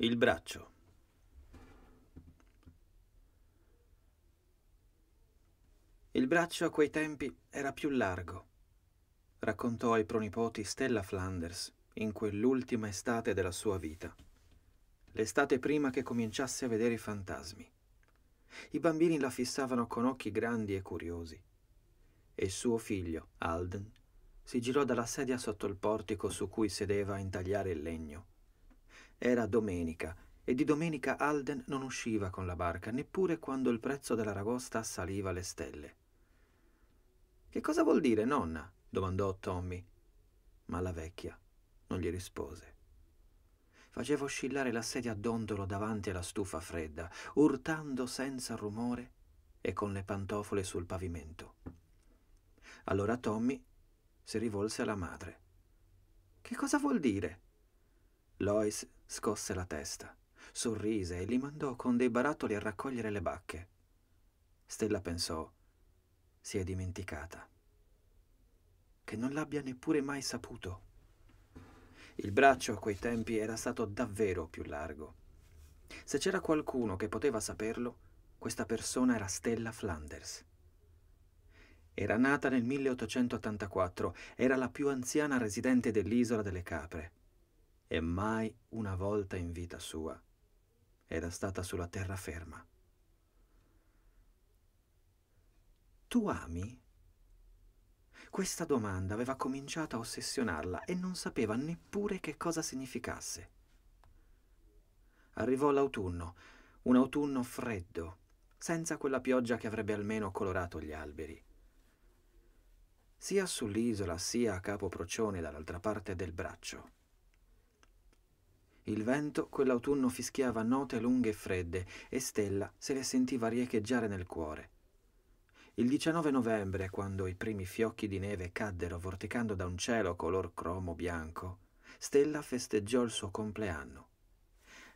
il braccio. Il braccio a quei tempi era più largo, raccontò ai pronipoti Stella Flanders in quell'ultima estate della sua vita, l'estate prima che cominciasse a vedere i fantasmi. I bambini la fissavano con occhi grandi e curiosi e suo figlio, Alden, si girò dalla sedia sotto il portico su cui sedeva a intagliare il legno era domenica e di domenica Alden non usciva con la barca neppure quando il prezzo dell'aragosta saliva alle stelle. Che cosa vuol dire, nonna? domandò Tommy, ma la vecchia non gli rispose. Faceva oscillare la sedia a dondolo davanti alla stufa fredda, urtando senza rumore e con le pantofole sul pavimento. Allora Tommy si rivolse alla madre. Che cosa vuol dire? Lois Scosse la testa, sorrise e li mandò con dei barattoli a raccogliere le bacche. Stella pensò, si è dimenticata. Che non l'abbia neppure mai saputo. Il braccio a quei tempi era stato davvero più largo. Se c'era qualcuno che poteva saperlo, questa persona era Stella Flanders. Era nata nel 1884, era la più anziana residente dell'isola delle Capre e mai una volta in vita sua era stata sulla terraferma. Tu ami? Questa domanda aveva cominciato a ossessionarla e non sapeva neppure che cosa significasse. Arrivò l'autunno, un autunno freddo, senza quella pioggia che avrebbe almeno colorato gli alberi. Sia sull'isola sia a Capo Procione dall'altra parte del braccio, il vento quell'autunno fischiava note lunghe e fredde e Stella se le sentiva riecheggiare nel cuore. Il 19 novembre, quando i primi fiocchi di neve caddero vorticando da un cielo color cromo bianco, Stella festeggiò il suo compleanno.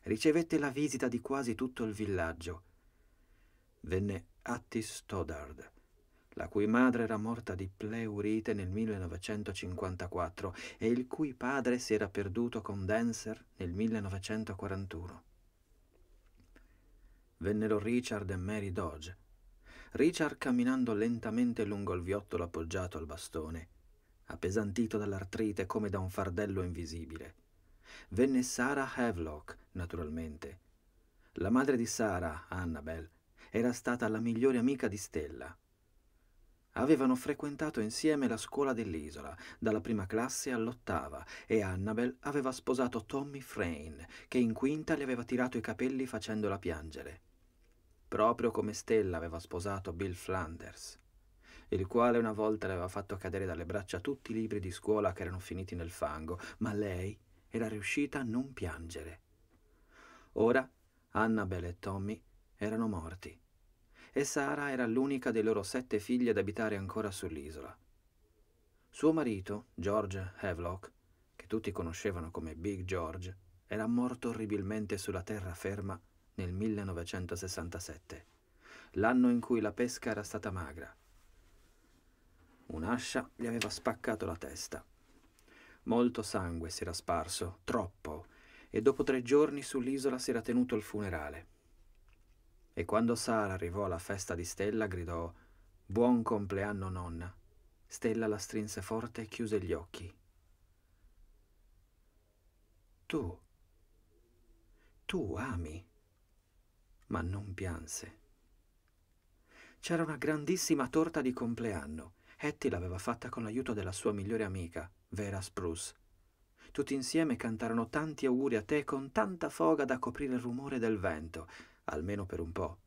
Ricevette la visita di quasi tutto il villaggio. Venne Attis Stoddard, la cui madre era morta di pleurite nel 1954 e il cui padre si era perduto con Dancer nel 1941. Vennero Richard e Mary Dodge. Richard camminando lentamente lungo il viottolo appoggiato al bastone, appesantito dall'artrite come da un fardello invisibile. Venne Sarah Havelock, naturalmente. La madre di Sarah, Annabel, era stata la migliore amica di Stella, Avevano frequentato insieme la scuola dell'isola, dalla prima classe all'ottava, e Annabel aveva sposato Tommy Frayne, che in quinta le aveva tirato i capelli facendola piangere. Proprio come Stella aveva sposato Bill Flanders, il quale una volta le aveva fatto cadere dalle braccia tutti i libri di scuola che erano finiti nel fango, ma lei era riuscita a non piangere. Ora Annabel e Tommy erano morti e Sara era l'unica dei loro sette figli ad abitare ancora sull'isola. Suo marito, George Havelock, che tutti conoscevano come Big George, era morto orribilmente sulla terraferma nel 1967, l'anno in cui la pesca era stata magra. Un'ascia gli aveva spaccato la testa. Molto sangue si era sparso, troppo, e dopo tre giorni sull'isola si era tenuto il funerale e quando Sara arrivò alla festa di Stella gridò Buon compleanno nonna. Stella la strinse forte e chiuse gli occhi. Tu, tu ami, ma non pianse. C'era una grandissima torta di compleanno. Etty l'aveva fatta con l'aiuto della sua migliore amica, Vera Spruce. Tutti insieme cantarono tanti auguri a te con tanta foga da coprire il rumore del vento almeno per un po'.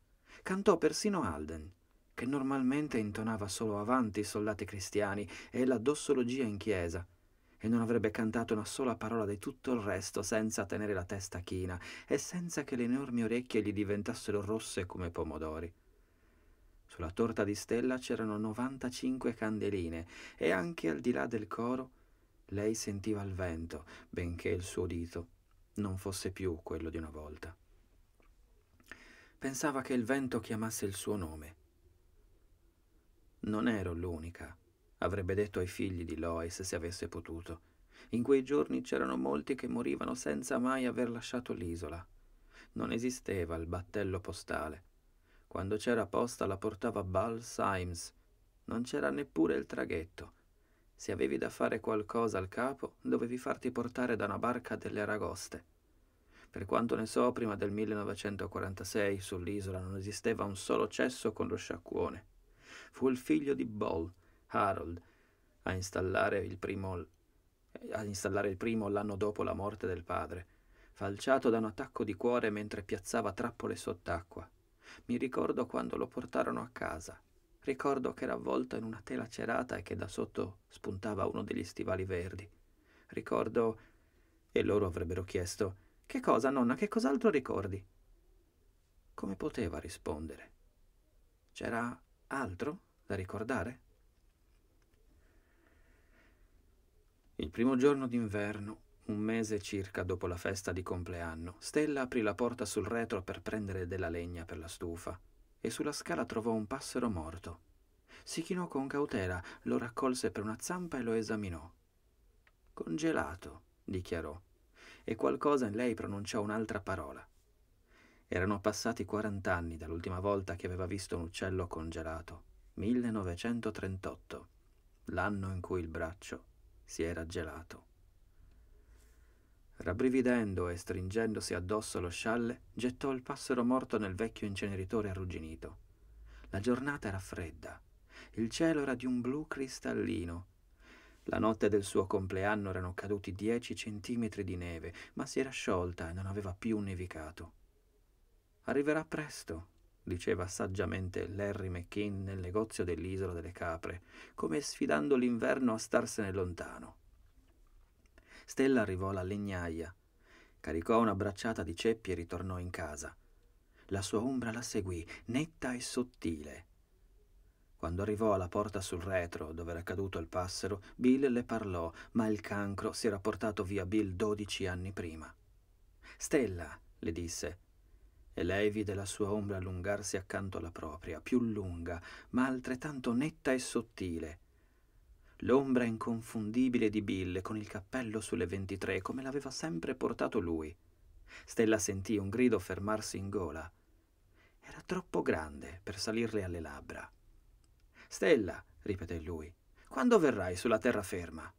Cantò persino Alden, che normalmente intonava solo avanti i soldati cristiani e la dossologia in chiesa, e non avrebbe cantato una sola parola di tutto il resto senza tenere la testa china e senza che le enormi orecchie gli diventassero rosse come pomodori. Sulla torta di stella c'erano 95 candeline e anche al di là del coro lei sentiva il vento, benché il suo dito non fosse più quello di una volta pensava che il vento chiamasse il suo nome. Non ero l'unica, avrebbe detto ai figli di Lois se avesse potuto. In quei giorni c'erano molti che morivano senza mai aver lasciato l'isola. Non esisteva il battello postale. Quando c'era posta la portava Bal Symes. Non c'era neppure il traghetto. Se avevi da fare qualcosa al capo, dovevi farti portare da una barca delle aragoste. Per quanto ne so, prima del 1946 sull'isola non esisteva un solo cesso con lo sciacquone. Fu il figlio di Ball, Harold, a installare il primo, a installare il primo l'anno dopo la morte del padre, falciato da un attacco di cuore mentre piazzava trappole sott'acqua. Mi ricordo quando lo portarono a casa. Ricordo che era avvolto in una tela cerata e che da sotto spuntava uno degli stivali verdi. Ricordo, e loro avrebbero chiesto, che cosa, nonna, che cos'altro ricordi? Come poteva rispondere? C'era altro da ricordare? Il primo giorno d'inverno, un mese circa dopo la festa di compleanno, Stella aprì la porta sul retro per prendere della legna per la stufa e sulla scala trovò un passero morto. Si chinò con cautela, lo raccolse per una zampa e lo esaminò. Congelato, dichiarò e qualcosa in lei pronunciò un'altra parola. Erano passati 40 anni dall'ultima volta che aveva visto un uccello congelato, 1938, l'anno in cui il braccio si era gelato. Rabbrividendo e stringendosi addosso lo scialle, gettò il passero morto nel vecchio inceneritore arrugginito. La giornata era fredda, il cielo era di un blu cristallino la notte del suo compleanno erano caduti dieci centimetri di neve, ma si era sciolta e non aveva più nevicato. Arriverà presto, diceva saggiamente Larry McKean nel negozio dell'isola delle capre, come sfidando l'inverno a starsene lontano. Stella arrivò alla legnaia, caricò una bracciata di ceppi e ritornò in casa. La sua ombra la seguì, netta e sottile, quando arrivò alla porta sul retro, dove era caduto il passero, Bill le parlò, ma il cancro si era portato via Bill dodici anni prima. Stella, le disse, e lei vide la sua ombra allungarsi accanto alla propria, più lunga, ma altrettanto netta e sottile. L'ombra inconfondibile di Bill con il cappello sulle ventitré, come l'aveva sempre portato lui. Stella sentì un grido fermarsi in gola. Era troppo grande per salirle alle labbra. Stella, ripeté lui, quando verrai sulla terraferma?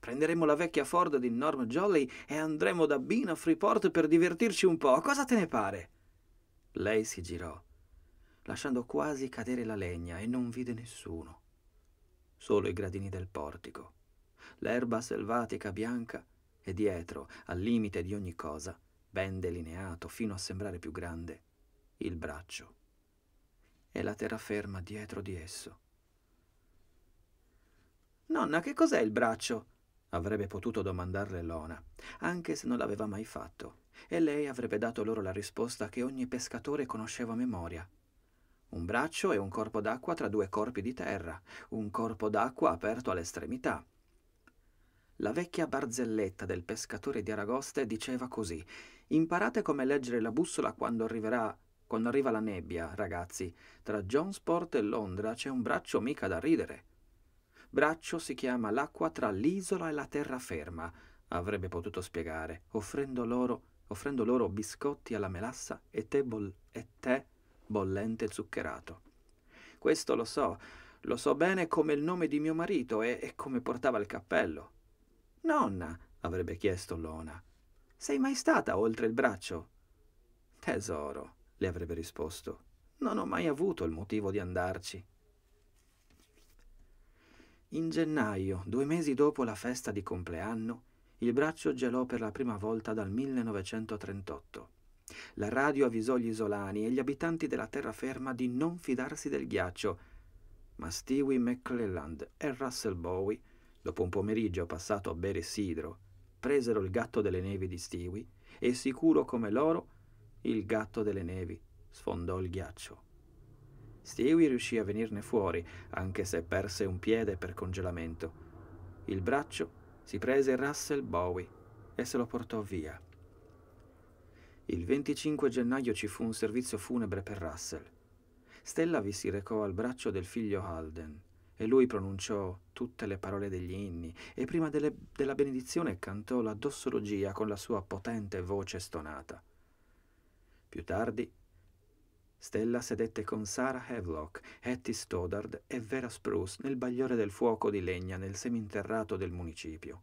Prenderemo la vecchia Ford di Norm Jolly e andremo da Bean a Freeport per divertirci un po'. Cosa te ne pare? Lei si girò, lasciando quasi cadere la legna e non vide nessuno. Solo i gradini del portico, l'erba selvatica bianca e dietro, al limite di ogni cosa, ben delineato fino a sembrare più grande, il braccio e la terraferma dietro di esso Nonna, che cos'è il braccio? avrebbe potuto domandarle Lona, anche se non l'aveva mai fatto, e lei avrebbe dato loro la risposta che ogni pescatore conosceva a memoria. Un braccio è un corpo d'acqua tra due corpi di terra, un corpo d'acqua aperto all'estremità. La vecchia barzelletta del pescatore di Aragoste diceva così: Imparate come leggere la bussola quando arriverà quando arriva la nebbia, ragazzi. Tra Jonesport e Londra c'è un braccio mica da ridere. Braccio si chiama l'acqua tra l'isola e la terraferma, avrebbe potuto spiegare, offrendo loro, offrendo loro biscotti alla melassa e tè, boll- e tè bollente zuccherato. Questo lo so, lo so bene come il nome di mio marito e, e come portava il cappello. Nonna, avrebbe chiesto Lona, sei mai stata oltre il braccio? Tesoro, le avrebbe risposto, non ho mai avuto il motivo di andarci. In gennaio, due mesi dopo la festa di compleanno, il braccio gelò per la prima volta dal 1938. La radio avvisò gli isolani e gli abitanti della terraferma di non fidarsi del ghiaccio, ma Stewie McClelland e Russell Bowie, dopo un pomeriggio passato a bere sidro, presero il gatto delle nevi di Stewie e sicuro come loro, il gatto delle nevi sfondò il ghiaccio. Stewie riuscì a venirne fuori, anche se perse un piede per congelamento. Il braccio si prese Russell Bowie e se lo portò via. Il 25 gennaio ci fu un servizio funebre per Russell. Stella vi si recò al braccio del figlio Alden e lui pronunciò tutte le parole degli inni e prima delle, della benedizione cantò la dossologia con la sua potente voce stonata. Più tardi Stella sedette con Sarah Havelock, Hattie Stoddard e Vera Spruce nel bagliore del fuoco di legna nel seminterrato del municipio.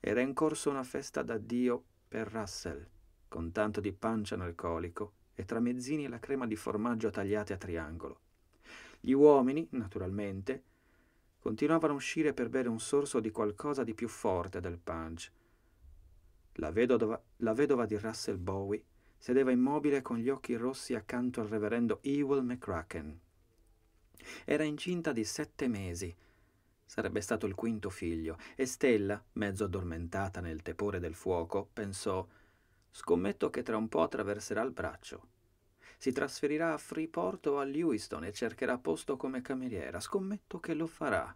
Era in corso una festa d'addio per Russell, con tanto di pancia analcolico e tramezzini e la crema di formaggio tagliate a triangolo. Gli uomini, naturalmente, continuavano a uscire per bere un sorso di qualcosa di più forte del punch. La vedova, la vedova di Russell Bowie Sedeva immobile con gli occhi rossi accanto al reverendo Ewell McCracken. Era incinta di sette mesi. Sarebbe stato il quinto figlio e Stella, mezzo addormentata nel tepore del fuoco, pensò Scommetto che tra un po' attraverserà il braccio. Si trasferirà a Freeport o a Lewiston e cercherà posto come cameriera. Scommetto che lo farà.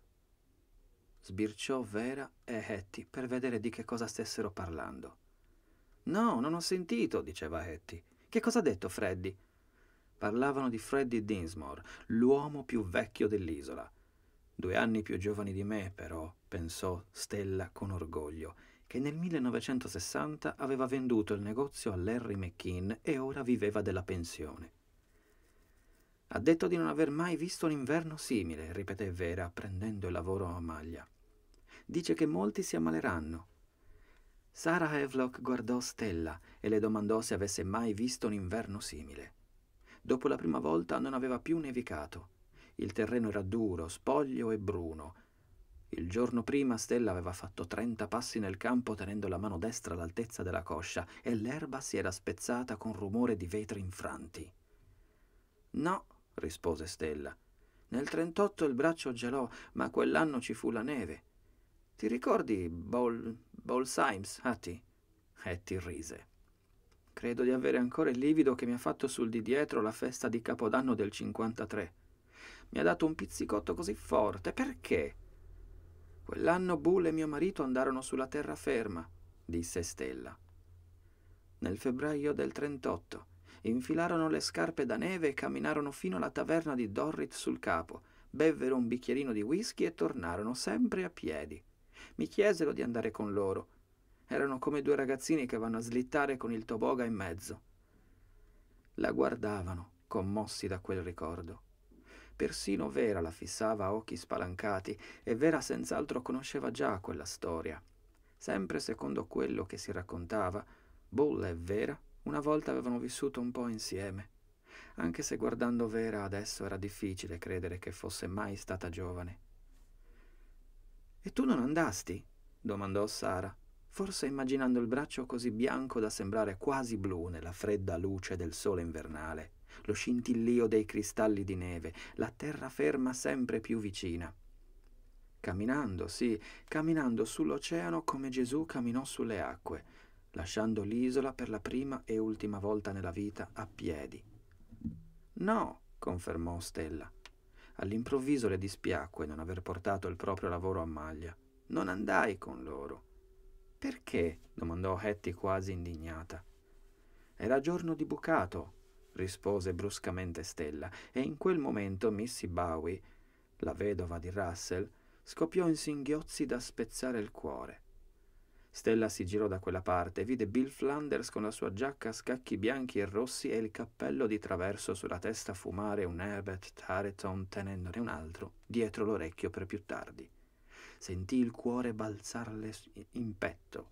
Sbirciò Vera e Hetty per vedere di che cosa stessero parlando. No, non ho sentito, diceva Hetty. Che cosa ha detto Freddy? Parlavano di Freddy Dinsmore, l'uomo più vecchio dell'isola. Due anni più giovani di me, però, pensò Stella con orgoglio, che nel 1960 aveva venduto il negozio a Larry McKean e ora viveva della pensione. Ha detto di non aver mai visto un inverno simile, ripeté Vera, prendendo il lavoro a maglia. Dice che molti si ammaleranno. Sara Havelock guardò Stella e le domandò se avesse mai visto un inverno simile. Dopo la prima volta non aveva più nevicato. Il terreno era duro, spoglio e bruno. Il giorno prima Stella aveva fatto trenta passi nel campo tenendo la mano destra all'altezza della coscia e l'erba si era spezzata con rumore di vetri infranti. No, rispose Stella. Nel 38 il braccio gelò, ma quell'anno ci fu la neve. Ti ricordi Bol... Bol Symes, Hattie? Hattie rise. Credo di avere ancora il livido che mi ha fatto sul di dietro la festa di Capodanno del 53. Mi ha dato un pizzicotto così forte. Perché? Quell'anno Bull e mio marito andarono sulla terraferma, disse Stella. Nel febbraio del 38 infilarono le scarpe da neve e camminarono fino alla taverna di Dorrit sul capo, bevvero un bicchierino di whisky e tornarono sempre a piedi. Mi chiesero di andare con loro. Erano come due ragazzini che vanno a slittare con il toboga in mezzo. La guardavano, commossi da quel ricordo. Persino Vera la fissava a occhi spalancati e Vera senz'altro conosceva già quella storia. Sempre secondo quello che si raccontava, Bulla e Vera una volta avevano vissuto un po' insieme, anche se guardando Vera adesso era difficile credere che fosse mai stata giovane. E tu non andasti? domandò Sara, forse immaginando il braccio così bianco da sembrare quasi blu nella fredda luce del sole invernale, lo scintillio dei cristalli di neve, la terraferma sempre più vicina. Camminando, sì, camminando sull'oceano come Gesù camminò sulle acque, lasciando l'isola per la prima e ultima volta nella vita a piedi. No, confermò Stella, All'improvviso le dispiacque non aver portato il proprio lavoro a maglia. Non andai con loro. Perché? domandò Hetty quasi indignata. Era giorno di bucato, rispose bruscamente Stella, e in quel momento Missy Bowie, la vedova di Russell, scoppiò in singhiozzi da spezzare il cuore. Stella si girò da quella parte e vide Bill Flanders con la sua giacca a scacchi bianchi e rossi e il cappello di traverso sulla testa fumare un Herbert Tarleton tenendone un altro dietro l'orecchio per più tardi. Sentì il cuore balzarle in petto.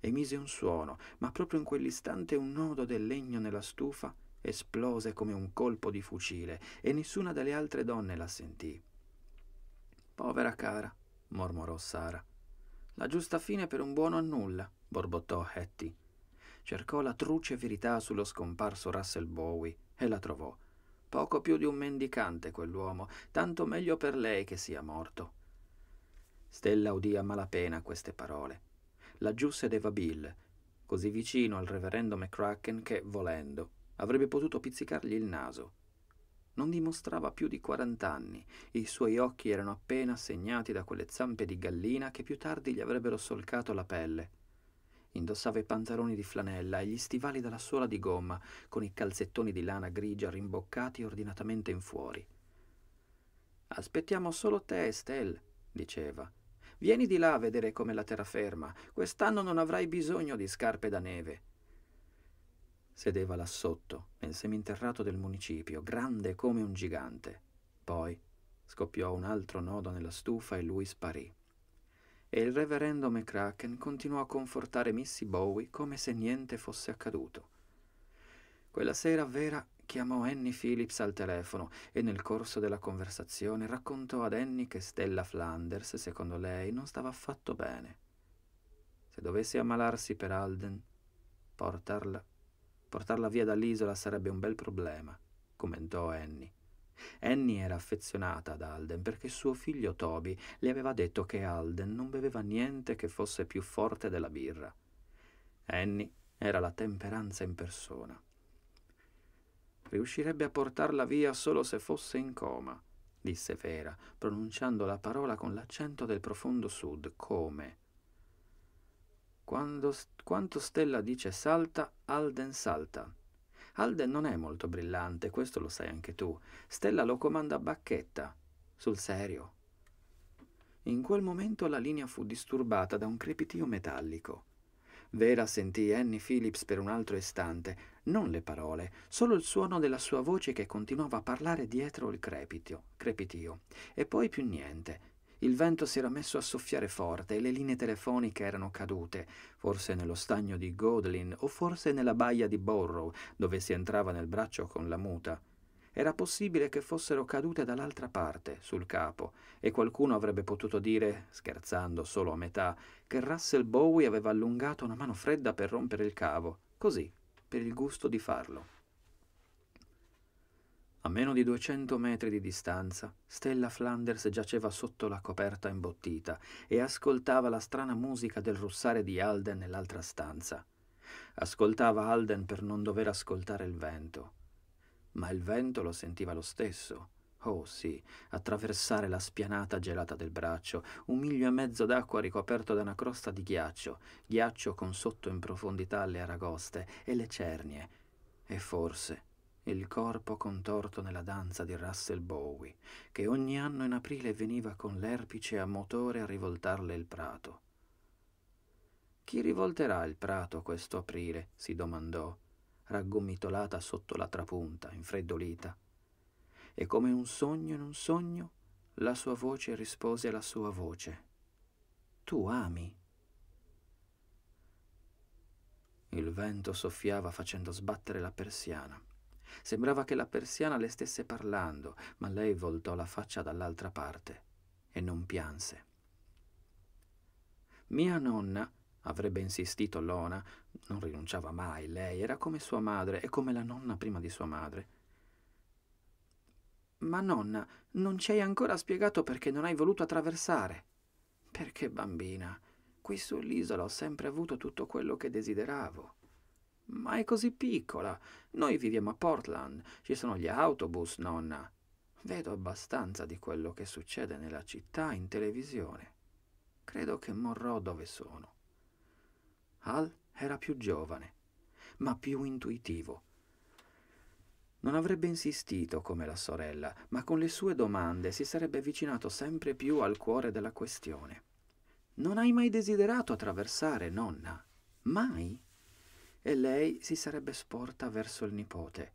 Emise un suono, ma proprio in quell'istante un nodo del legno nella stufa esplose come un colpo di fucile e nessuna delle altre donne la sentì. Povera cara, mormorò Sara. La giusta fine per un buono a nulla, borbottò Hattie. Cercò la truce verità sullo scomparso Russell Bowie e la trovò. Poco più di un mendicante quell'uomo, tanto meglio per lei che sia morto. Stella udì a malapena queste parole. Laggiù sedeva Bill, così vicino al reverendo McCracken che, volendo, avrebbe potuto pizzicargli il naso. Non dimostrava più di 40 anni, i suoi occhi erano appena segnati da quelle zampe di gallina che più tardi gli avrebbero solcato la pelle. Indossava i pantaloni di flanella e gli stivali dalla suola di gomma, con i calzettoni di lana grigia rimboccati ordinatamente in fuori. Aspettiamo solo te, Estelle, diceva. Vieni di là a vedere com'è la terraferma. Quest'anno non avrai bisogno di scarpe da neve. Sedeva là sotto, nel seminterrato del municipio, grande come un gigante. Poi scoppiò un altro nodo nella stufa e lui sparì. E il reverendo McCracken continuò a confortare Missy Bowie come se niente fosse accaduto. Quella sera Vera chiamò Annie Phillips al telefono e nel corso della conversazione raccontò ad Annie che Stella Flanders, secondo lei, non stava affatto bene. Se dovesse ammalarsi per Alden, portarla Portarla via dall'isola sarebbe un bel problema, commentò Annie. Annie era affezionata ad Alden perché suo figlio Toby le aveva detto che Alden non beveva niente che fosse più forte della birra. Annie era la temperanza in persona. Riuscirebbe a portarla via solo se fosse in coma, disse Vera, pronunciando la parola con l'accento del profondo sud, come. Quando, quanto Stella dice salta, Alden salta. Alden non è molto brillante, questo lo sai anche tu. Stella lo comanda a bacchetta. Sul serio. In quel momento la linea fu disturbata da un crepitio metallico. Vera sentì Annie Phillips per un altro istante, non le parole, solo il suono della sua voce che continuava a parlare dietro il crepitio, crepitio, e poi più niente. Il vento si era messo a soffiare forte e le linee telefoniche erano cadute, forse nello stagno di Godlin o forse nella baia di Borrow, dove si entrava nel braccio con la muta. Era possibile che fossero cadute dall'altra parte, sul capo, e qualcuno avrebbe potuto dire, scherzando solo a metà, che Russell Bowie aveva allungato una mano fredda per rompere il cavo, così, per il gusto di farlo. A meno di 200 metri di distanza, Stella Flanders giaceva sotto la coperta imbottita e ascoltava la strana musica del russare di Alden nell'altra stanza. Ascoltava Alden per non dover ascoltare il vento. Ma il vento lo sentiva lo stesso. Oh sì, attraversare la spianata gelata del braccio, un miglio e mezzo d'acqua ricoperto da una crosta di ghiaccio, ghiaccio con sotto in profondità le aragoste e le cernie. E forse il corpo contorto nella danza di Russell Bowie, che ogni anno in aprile veniva con l'erpice a motore a rivoltarle il prato. Chi rivolterà il prato questo aprile? si domandò, raggomitolata sotto la trapunta, infreddolita. E come un sogno in un sogno, la sua voce rispose alla sua voce. Tu ami. Il vento soffiava facendo sbattere la persiana. Sembrava che la persiana le stesse parlando, ma lei voltò la faccia dall'altra parte e non pianse. Mia nonna, avrebbe insistito Lona, non rinunciava mai, lei era come sua madre e come la nonna prima di sua madre. Ma nonna, non ci hai ancora spiegato perché non hai voluto attraversare. Perché, bambina, qui sull'isola ho sempre avuto tutto quello che desideravo. Ma è così piccola. Noi viviamo a Portland. Ci sono gli autobus, nonna. Vedo abbastanza di quello che succede nella città in televisione. Credo che morrò dove sono. Al era più giovane, ma più intuitivo. Non avrebbe insistito come la sorella, ma con le sue domande si sarebbe avvicinato sempre più al cuore della questione. Non hai mai desiderato attraversare, nonna? Mai? e lei si sarebbe sporta verso il nipote.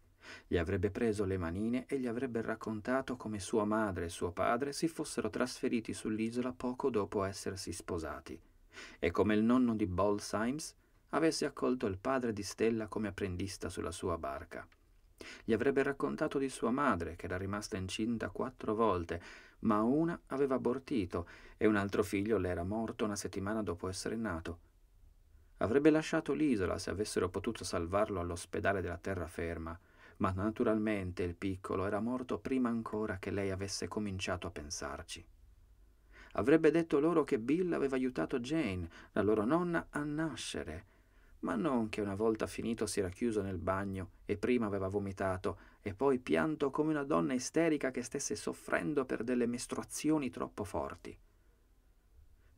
Gli avrebbe preso le manine e gli avrebbe raccontato come sua madre e suo padre si fossero trasferiti sull'isola poco dopo essersi sposati e come il nonno di Ball Symes avesse accolto il padre di Stella come apprendista sulla sua barca. Gli avrebbe raccontato di sua madre, che era rimasta incinta quattro volte, ma una aveva abortito e un altro figlio le era morto una settimana dopo essere nato Avrebbe lasciato l'isola se avessero potuto salvarlo all'ospedale della terraferma, ma naturalmente il piccolo era morto prima ancora che lei avesse cominciato a pensarci. Avrebbe detto loro che Bill aveva aiutato Jane, la loro nonna, a nascere, ma non che una volta finito si era chiuso nel bagno e prima aveva vomitato e poi pianto come una donna isterica che stesse soffrendo per delle mestruazioni troppo forti.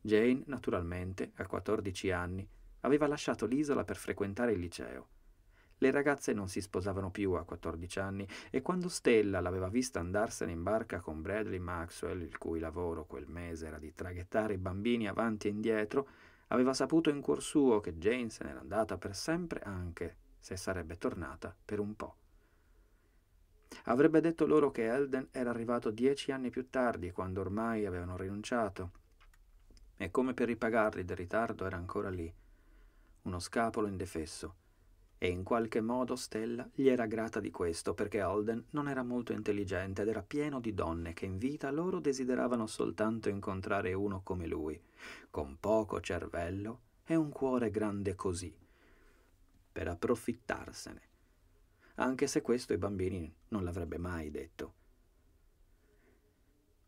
Jane, naturalmente, a 14 anni, aveva lasciato l'isola per frequentare il liceo. Le ragazze non si sposavano più a 14 anni e quando Stella l'aveva vista andarsene in barca con Bradley Maxwell, il cui lavoro quel mese era di traghettare i bambini avanti e indietro, aveva saputo in cuor suo che Jane se n'era andata per sempre anche se sarebbe tornata per un po'. Avrebbe detto loro che Elden era arrivato dieci anni più tardi, quando ormai avevano rinunciato, e come per ripagarli del ritardo era ancora lì uno scapolo indefesso, e in qualche modo Stella gli era grata di questo perché Holden non era molto intelligente ed era pieno di donne che in vita loro desideravano soltanto incontrare uno come lui, con poco cervello e un cuore grande così, per approfittarsene, anche se questo ai bambini non l'avrebbe mai detto.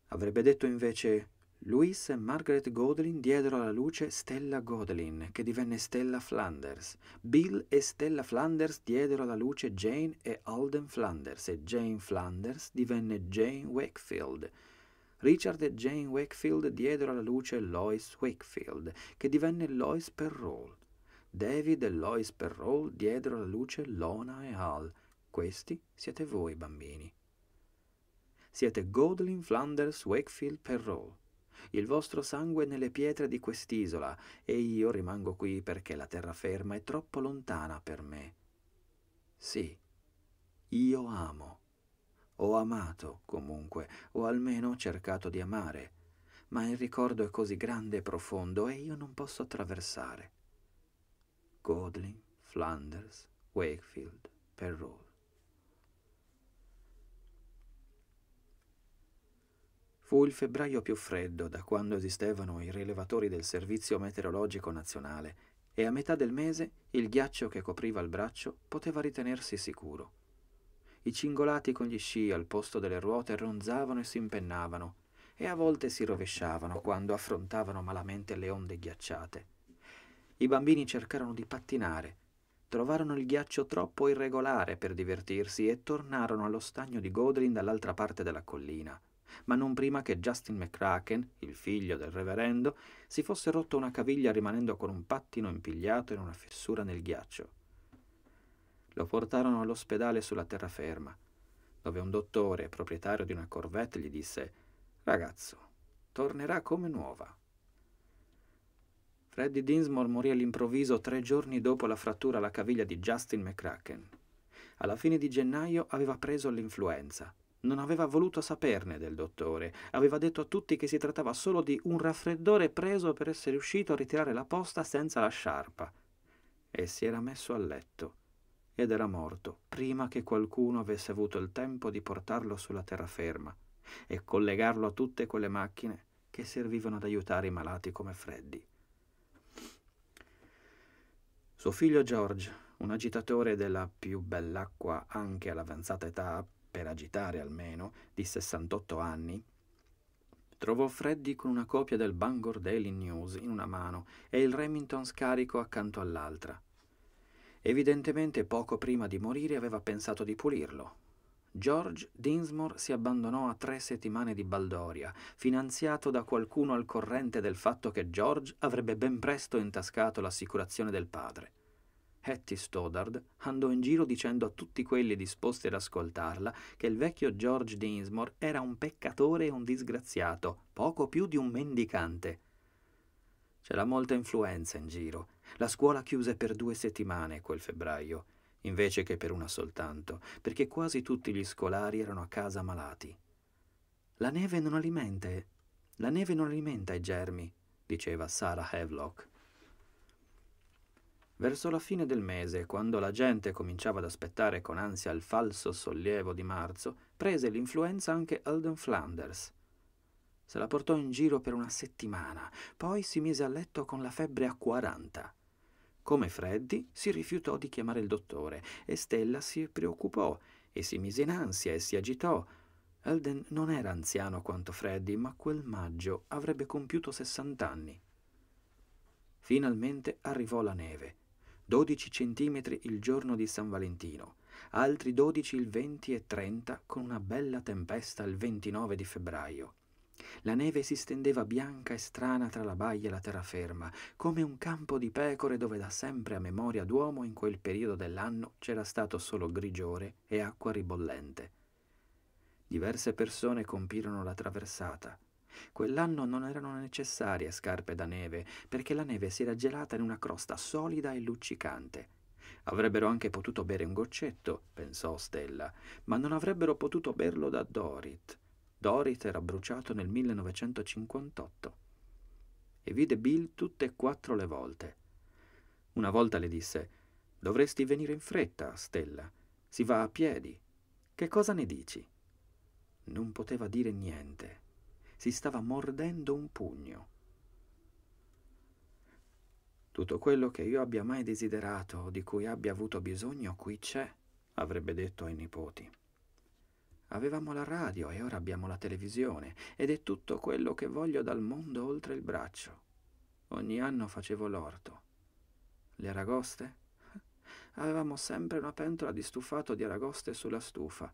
Avrebbe detto invece Louis e Margaret Godlin diedero alla luce Stella Godlin, che divenne Stella Flanders. Bill e Stella Flanders diedero alla luce Jane e Alden Flanders e Jane Flanders divenne Jane Wakefield. Richard e Jane Wakefield diedero alla luce Lois Wakefield, che divenne Lois Perrault. David e Lois Perrault diedero alla luce Lona e Hal. Questi siete voi, bambini. Siete Godlin, Flanders Wakefield Perrault il vostro sangue nelle pietre di quest'isola, e io rimango qui perché la terraferma è troppo lontana per me. Sì, io amo. Ho amato, comunque, o almeno ho cercato di amare, ma il ricordo è così grande e profondo e io non posso attraversare. Godling, Flanders, Wakefield, Perrault. Fu il febbraio più freddo da quando esistevano i rilevatori del Servizio Meteorologico Nazionale e a metà del mese il ghiaccio che copriva il braccio poteva ritenersi sicuro. I cingolati con gli sci al posto delle ruote ronzavano e si impennavano e a volte si rovesciavano quando affrontavano malamente le onde ghiacciate. I bambini cercarono di pattinare, trovarono il ghiaccio troppo irregolare per divertirsi e tornarono allo stagno di Godrin dall'altra parte della collina – ma non prima che Justin McCracken, il figlio del reverendo, si fosse rotto una caviglia rimanendo con un pattino impigliato in una fessura nel ghiaccio. Lo portarono all'ospedale sulla terraferma, dove un dottore, proprietario di una corvette, gli disse «Ragazzo, tornerà come nuova». Freddy Dinsmore morì all'improvviso tre giorni dopo la frattura alla caviglia di Justin McCracken. Alla fine di gennaio aveva preso l'influenza non aveva voluto saperne del dottore, aveva detto a tutti che si trattava solo di un raffreddore preso per essere uscito a ritirare la posta senza la sciarpa. E si era messo a letto ed era morto prima che qualcuno avesse avuto il tempo di portarlo sulla terraferma e collegarlo a tutte quelle macchine che servivano ad aiutare i malati come Freddy. Suo figlio George, un agitatore della più bell'acqua anche all'avanzata età, per agitare almeno, di 68 anni, trovò Freddy con una copia del Bangor Daily News in una mano e il Remington scarico accanto all'altra. Evidentemente poco prima di morire aveva pensato di pulirlo. George Dinsmore si abbandonò a tre settimane di baldoria, finanziato da qualcuno al corrente del fatto che George avrebbe ben presto intascato l'assicurazione del padre. Hattie Stoddard andò in giro dicendo a tutti quelli disposti ad ascoltarla che il vecchio George Dinsmore era un peccatore e un disgraziato, poco più di un mendicante. C'era molta influenza in giro. La scuola chiuse per due settimane quel febbraio, invece che per una soltanto, perché quasi tutti gli scolari erano a casa malati. La neve non alimenta, la neve non alimenta i germi, diceva Sarah Havelock. Verso la fine del mese, quando la gente cominciava ad aspettare con ansia il falso sollievo di marzo, prese l'influenza anche Alden Flanders. Se la portò in giro per una settimana, poi si mise a letto con la febbre a 40. Come Freddy, si rifiutò di chiamare il dottore e Stella si preoccupò e si mise in ansia e si agitò. Alden non era anziano quanto Freddy, ma quel maggio avrebbe compiuto 60 anni. Finalmente arrivò la neve 12 cm il giorno di San Valentino, altri 12 il 20 e 30 con una bella tempesta il 29 di febbraio. La neve si stendeva bianca e strana tra la baia e la terraferma, come un campo di pecore dove da sempre a memoria d'uomo in quel periodo dell'anno c'era stato solo grigiore e acqua ribollente. Diverse persone compirono la traversata. Quell'anno non erano necessarie scarpe da neve, perché la neve si era gelata in una crosta solida e luccicante. Avrebbero anche potuto bere un goccetto, pensò Stella, ma non avrebbero potuto berlo da Dorit. Dorit era bruciato nel 1958. E vide Bill tutte e quattro le volte. Una volta le disse Dovresti venire in fretta, Stella. Si va a piedi. Che cosa ne dici? Non poteva dire niente si stava mordendo un pugno. Tutto quello che io abbia mai desiderato o di cui abbia avuto bisogno qui c'è, avrebbe detto ai nipoti. Avevamo la radio e ora abbiamo la televisione ed è tutto quello che voglio dal mondo oltre il braccio. Ogni anno facevo l'orto. Le aragoste? Avevamo sempre una pentola di stufato di aragoste sulla stufa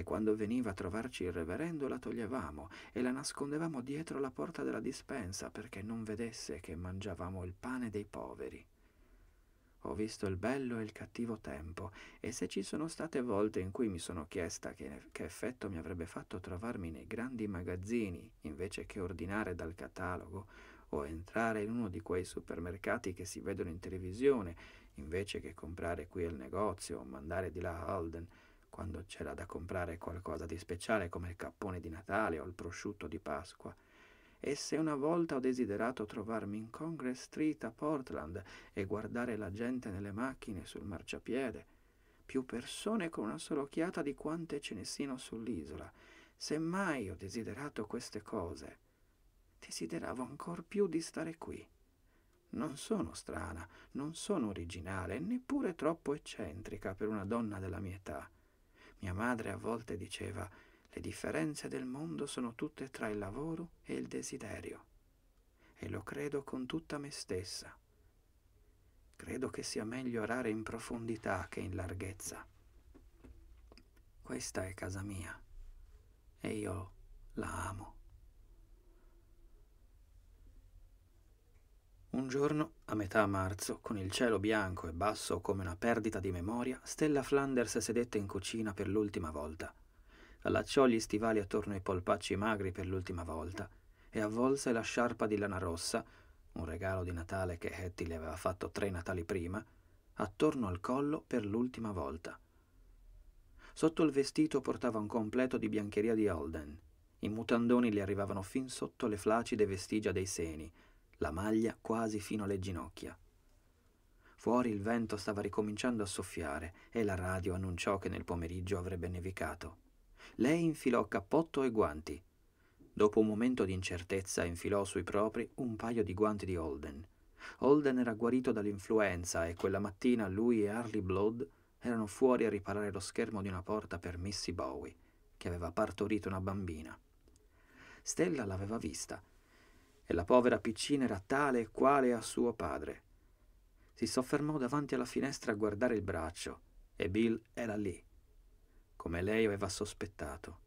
e quando veniva a trovarci il reverendo la toglievamo e la nascondevamo dietro la porta della dispensa perché non vedesse che mangiavamo il pane dei poveri. Ho visto il bello e il cattivo tempo e se ci sono state volte in cui mi sono chiesta che, che effetto mi avrebbe fatto trovarmi nei grandi magazzini invece che ordinare dal catalogo o entrare in uno di quei supermercati che si vedono in televisione invece che comprare qui al negozio o mandare di là a Holden, quando c'era da comprare qualcosa di speciale come il cappone di Natale o il prosciutto di Pasqua. E se una volta ho desiderato trovarmi in Congress Street a Portland e guardare la gente nelle macchine sul marciapiede, più persone con una sola occhiata di quante ce ne siano sull'isola, se mai ho desiderato queste cose, desideravo ancor più di stare qui. Non sono strana, non sono originale, neppure troppo eccentrica per una donna della mia età. Mia madre a volte diceva le differenze del mondo sono tutte tra il lavoro e il desiderio. E lo credo con tutta me stessa. Credo che sia meglio orare in profondità che in larghezza. Questa è casa mia e io la amo. Un giorno, a metà marzo, con il cielo bianco e basso come una perdita di memoria, Stella Flanders sedette in cucina per l'ultima volta. Allacciò gli stivali attorno ai polpacci magri per l'ultima volta e avvolse la sciarpa di lana rossa, un regalo di Natale che Hetty le aveva fatto tre Natali prima, attorno al collo per l'ultima volta. Sotto il vestito portava un completo di biancheria di Holden. I mutandoni le arrivavano fin sotto le flacide vestigia dei seni, la maglia quasi fino alle ginocchia. Fuori il vento stava ricominciando a soffiare e la radio annunciò che nel pomeriggio avrebbe nevicato. Lei infilò cappotto e guanti. Dopo un momento di incertezza infilò sui propri un paio di guanti di Holden. Holden era guarito dall'influenza e quella mattina lui e Harley Blood erano fuori a riparare lo schermo di una porta per Missy Bowie, che aveva partorito una bambina. Stella l'aveva vista e la povera piccina era tale e quale a suo padre. Si soffermò davanti alla finestra a guardare il braccio e Bill era lì, come lei aveva sospettato,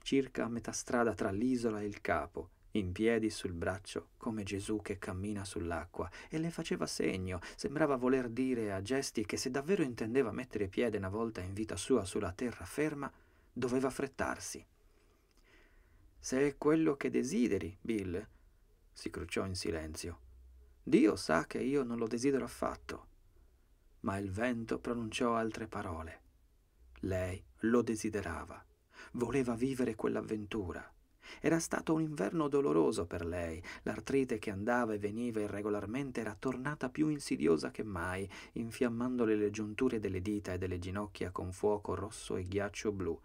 circa a metà strada tra l'isola e il capo, in piedi sul braccio come Gesù che cammina sull'acqua e le faceva segno, sembrava voler dire a gesti che se davvero intendeva mettere piede una volta in vita sua sulla terraferma, doveva frettarsi. Se è quello che desideri, Bill, si crucciò in silenzio. Dio sa che io non lo desidero affatto. Ma il vento pronunciò altre parole. Lei lo desiderava. Voleva vivere quell'avventura. Era stato un inverno doloroso per lei. L'artrite che andava e veniva irregolarmente era tornata più insidiosa che mai, infiammandole le giunture delle dita e delle ginocchia con fuoco rosso e ghiaccio blu.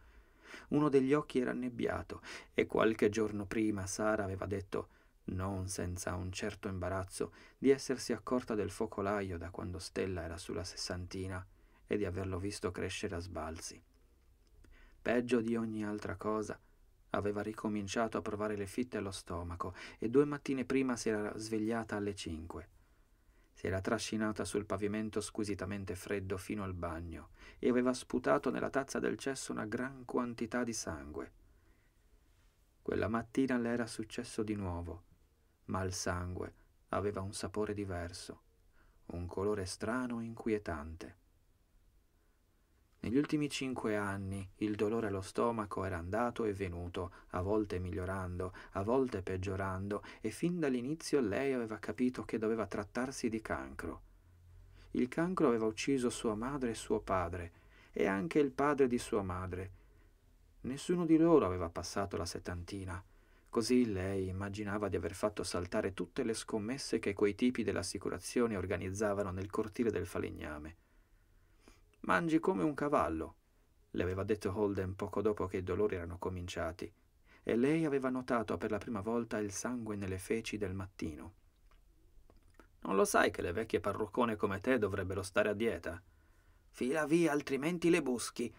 Uno degli occhi era annebbiato e qualche giorno prima Sara aveva detto non senza un certo imbarazzo, di essersi accorta del focolaio da quando Stella era sulla sessantina e di averlo visto crescere a sbalzi. Peggio di ogni altra cosa, aveva ricominciato a provare le fitte allo stomaco e due mattine prima si era svegliata alle cinque. Si era trascinata sul pavimento squisitamente freddo fino al bagno e aveva sputato nella tazza del cesso una gran quantità di sangue. Quella mattina le era successo di nuovo ma il sangue aveva un sapore diverso, un colore strano e inquietante. Negli ultimi cinque anni il dolore allo stomaco era andato e venuto, a volte migliorando, a volte peggiorando, e fin dall'inizio lei aveva capito che doveva trattarsi di cancro. Il cancro aveva ucciso sua madre e suo padre, e anche il padre di sua madre. Nessuno di loro aveva passato la settantina. Così lei immaginava di aver fatto saltare tutte le scommesse che quei tipi dell'assicurazione organizzavano nel cortile del falegname. Mangi come un cavallo, le aveva detto Holden poco dopo che i dolori erano cominciati, e lei aveva notato per la prima volta il sangue nelle feci del mattino. Non lo sai che le vecchie parruccone come te dovrebbero stare a dieta? Fila via, altrimenti le buschi,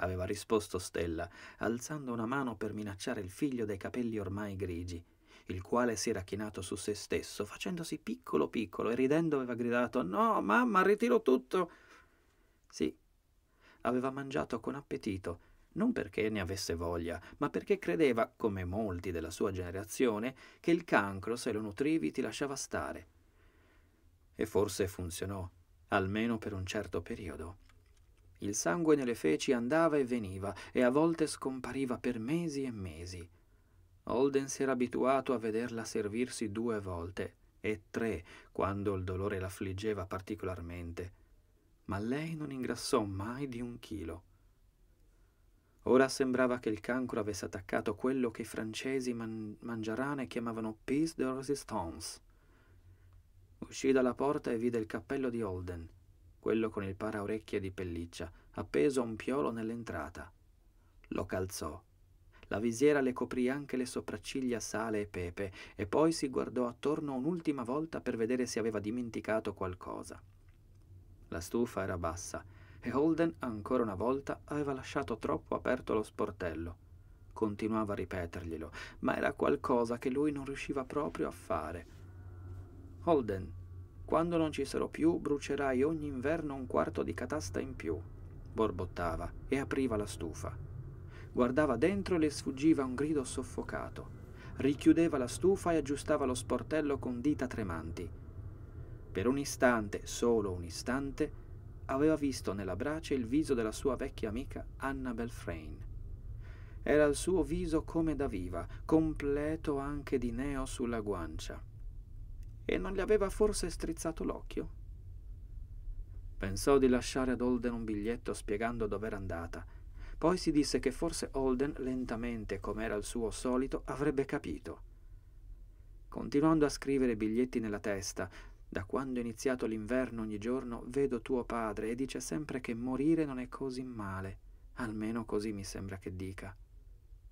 aveva risposto Stella, alzando una mano per minacciare il figlio dai capelli ormai grigi, il quale si era chinato su se stesso, facendosi piccolo piccolo, e ridendo aveva gridato No, mamma, ritiro tutto. Sì, aveva mangiato con appetito, non perché ne avesse voglia, ma perché credeva, come molti della sua generazione, che il cancro, se lo nutrivi, ti lasciava stare. E forse funzionò, almeno per un certo periodo. Il sangue nelle feci andava e veniva e a volte scompariva per mesi e mesi. Holden si era abituato a vederla servirsi due volte e tre quando il dolore l'affliggeva particolarmente, ma lei non ingrassò mai di un chilo. Ora sembrava che il cancro avesse attaccato quello che i francesi man- mangiarane chiamavano piece de resistance. Uscì dalla porta e vide il cappello di Holden quello con il paraorecchie di pelliccia, appeso a un piolo nell'entrata. Lo calzò. La visiera le coprì anche le sopracciglia sale e pepe e poi si guardò attorno un'ultima volta per vedere se aveva dimenticato qualcosa. La stufa era bassa e Holden ancora una volta aveva lasciato troppo aperto lo sportello. Continuava a ripeterglielo, ma era qualcosa che lui non riusciva proprio a fare. Holden, quando non ci sarò più, brucerai ogni inverno un quarto di catasta in più. Borbottava e apriva la stufa. Guardava dentro e le sfuggiva un grido soffocato. Richiudeva la stufa e aggiustava lo sportello con dita tremanti. Per un istante, solo un istante, aveva visto nella brace il viso della sua vecchia amica Annabel Frain. Era il suo viso come da viva, completo anche di neo sulla guancia e non gli aveva forse strizzato l'occhio. Pensò di lasciare ad Holden un biglietto spiegando dov'era andata, poi si disse che forse Holden, lentamente come era il suo solito, avrebbe capito. Continuando a scrivere biglietti nella testa, da quando è iniziato l'inverno ogni giorno vedo tuo padre e dice sempre che morire non è così male, almeno così mi sembra che dica.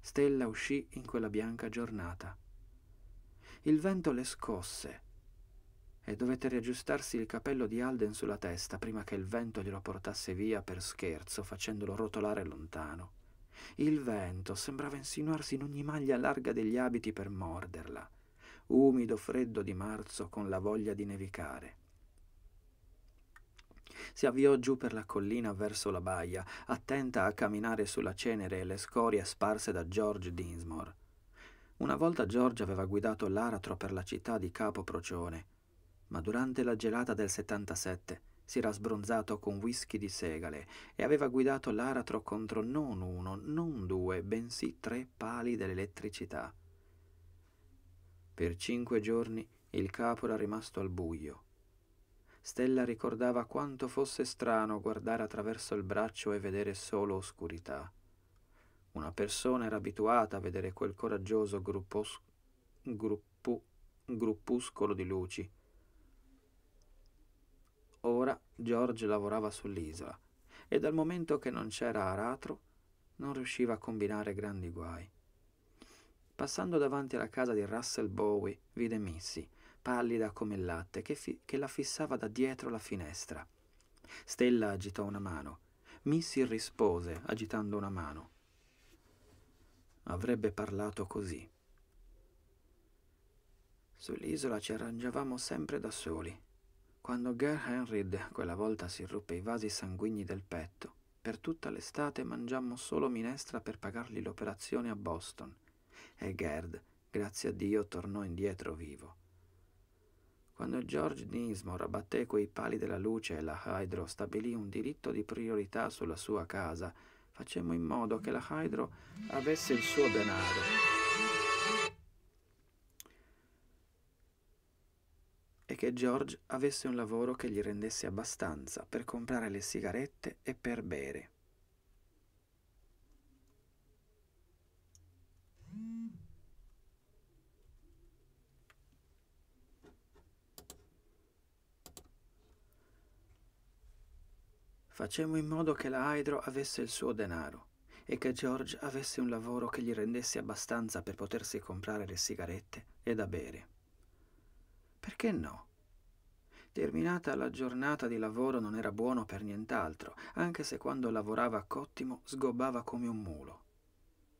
Stella uscì in quella bianca giornata. Il vento le scosse, e dovette riaggiustarsi il capello di Alden sulla testa prima che il vento glielo portasse via per scherzo, facendolo rotolare lontano. Il vento sembrava insinuarsi in ogni maglia larga degli abiti per morderla, umido freddo di marzo con la voglia di nevicare. Si avviò giù per la collina verso la baia, attenta a camminare sulla cenere e le scorie sparse da George Dinsmore. Una volta George aveva guidato l'aratro per la città di Capo Procione, ma durante la gelata del 77 si era sbronzato con whisky di segale e aveva guidato l'aratro contro non uno, non due, bensì tre pali dell'elettricità. Per cinque giorni il capo era rimasto al buio. Stella ricordava quanto fosse strano guardare attraverso il braccio e vedere solo oscurità. Una persona era abituata a vedere quel coraggioso gruppos- gruppu- gruppuscolo di luci, Ora George lavorava sull'isola e dal momento che non c'era aratro non riusciva a combinare grandi guai. Passando davanti alla casa di Russell Bowie, vide Missy, pallida come il latte, che, fi- che la fissava da dietro la finestra. Stella agitò una mano. Missy rispose, agitando una mano. Avrebbe parlato così. Sull'isola ci arrangiavamo sempre da soli, quando Gerhenrid quella volta si ruppe i vasi sanguigni del petto, per tutta l'estate mangiammo solo minestra per pagargli l'operazione a Boston e Gerd, grazie a Dio, tornò indietro vivo. Quando George Dinsmore abbatté quei pali della luce e la Hydro stabilì un diritto di priorità sulla sua casa, facemmo in modo che la Hydro avesse il suo denaro. che George avesse un lavoro che gli rendesse abbastanza per comprare le sigarette e per bere. Facemmo in modo che la Hydro avesse il suo denaro e che George avesse un lavoro che gli rendesse abbastanza per potersi comprare le sigarette e da bere. Perché no? Terminata la giornata di lavoro non era buono per nient'altro, anche se quando lavorava a Cottimo sgobbava come un mulo.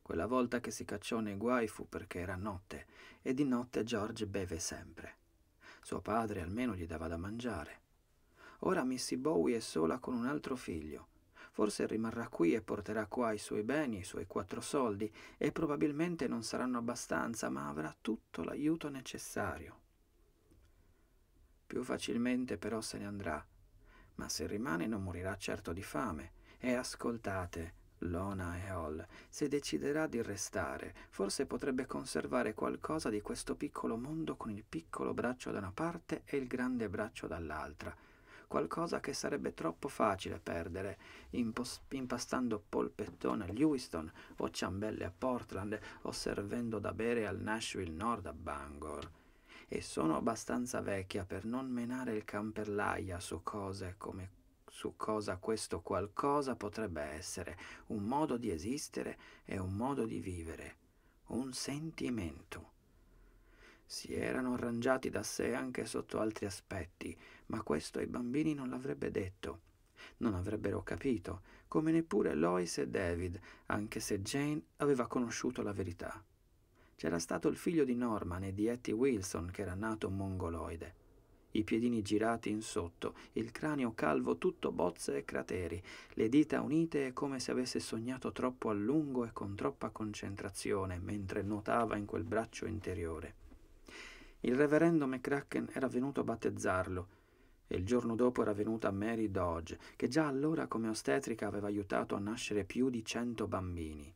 Quella volta che si cacciò nei guai fu perché era notte, e di notte George beve sempre. Suo padre almeno gli dava da mangiare. Ora Missy Bowie è sola con un altro figlio. Forse rimarrà qui e porterà qua i suoi beni, i suoi quattro soldi, e probabilmente non saranno abbastanza, ma avrà tutto l'aiuto necessario. Più facilmente però se ne andrà. Ma se rimane non morirà certo di fame. E ascoltate, Lona e Hall, se deciderà di restare, forse potrebbe conservare qualcosa di questo piccolo mondo con il piccolo braccio da una parte e il grande braccio dall'altra. Qualcosa che sarebbe troppo facile perdere, impos- impastando polpettone a Lewiston o ciambelle a Portland o servendo da bere al Nashville Nord a Bangor e sono abbastanza vecchia per non menare il camperlaia su cose come su cosa questo qualcosa potrebbe essere, un modo di esistere e un modo di vivere, un sentimento. Si erano arrangiati da sé anche sotto altri aspetti, ma questo ai bambini non l'avrebbe detto. Non avrebbero capito, come neppure Lois e David, anche se Jane aveva conosciuto la verità c'era stato il figlio di Norman e di Etty Wilson che era nato mongoloide. I piedini girati in sotto, il cranio calvo tutto bozze e crateri, le dita unite come se avesse sognato troppo a lungo e con troppa concentrazione mentre nuotava in quel braccio interiore. Il reverendo McCracken era venuto a battezzarlo e il giorno dopo era venuta Mary Dodge, che già allora come ostetrica aveva aiutato a nascere più di cento bambini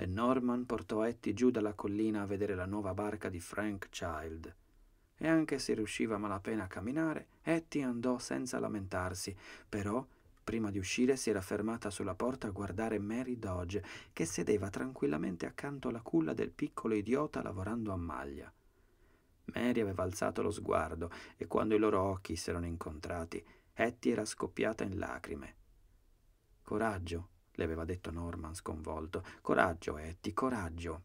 e Norman portò Etty giù dalla collina a vedere la nuova barca di Frank Child. E anche se riusciva a malapena a camminare, Etty andò senza lamentarsi, però prima di uscire si era fermata sulla porta a guardare Mary Dodge, che sedeva tranquillamente accanto alla culla del piccolo idiota lavorando a maglia. Mary aveva alzato lo sguardo e quando i loro occhi si erano incontrati, Etty era scoppiata in lacrime. Coraggio, le aveva detto Norman sconvolto. Coraggio, Etty, coraggio.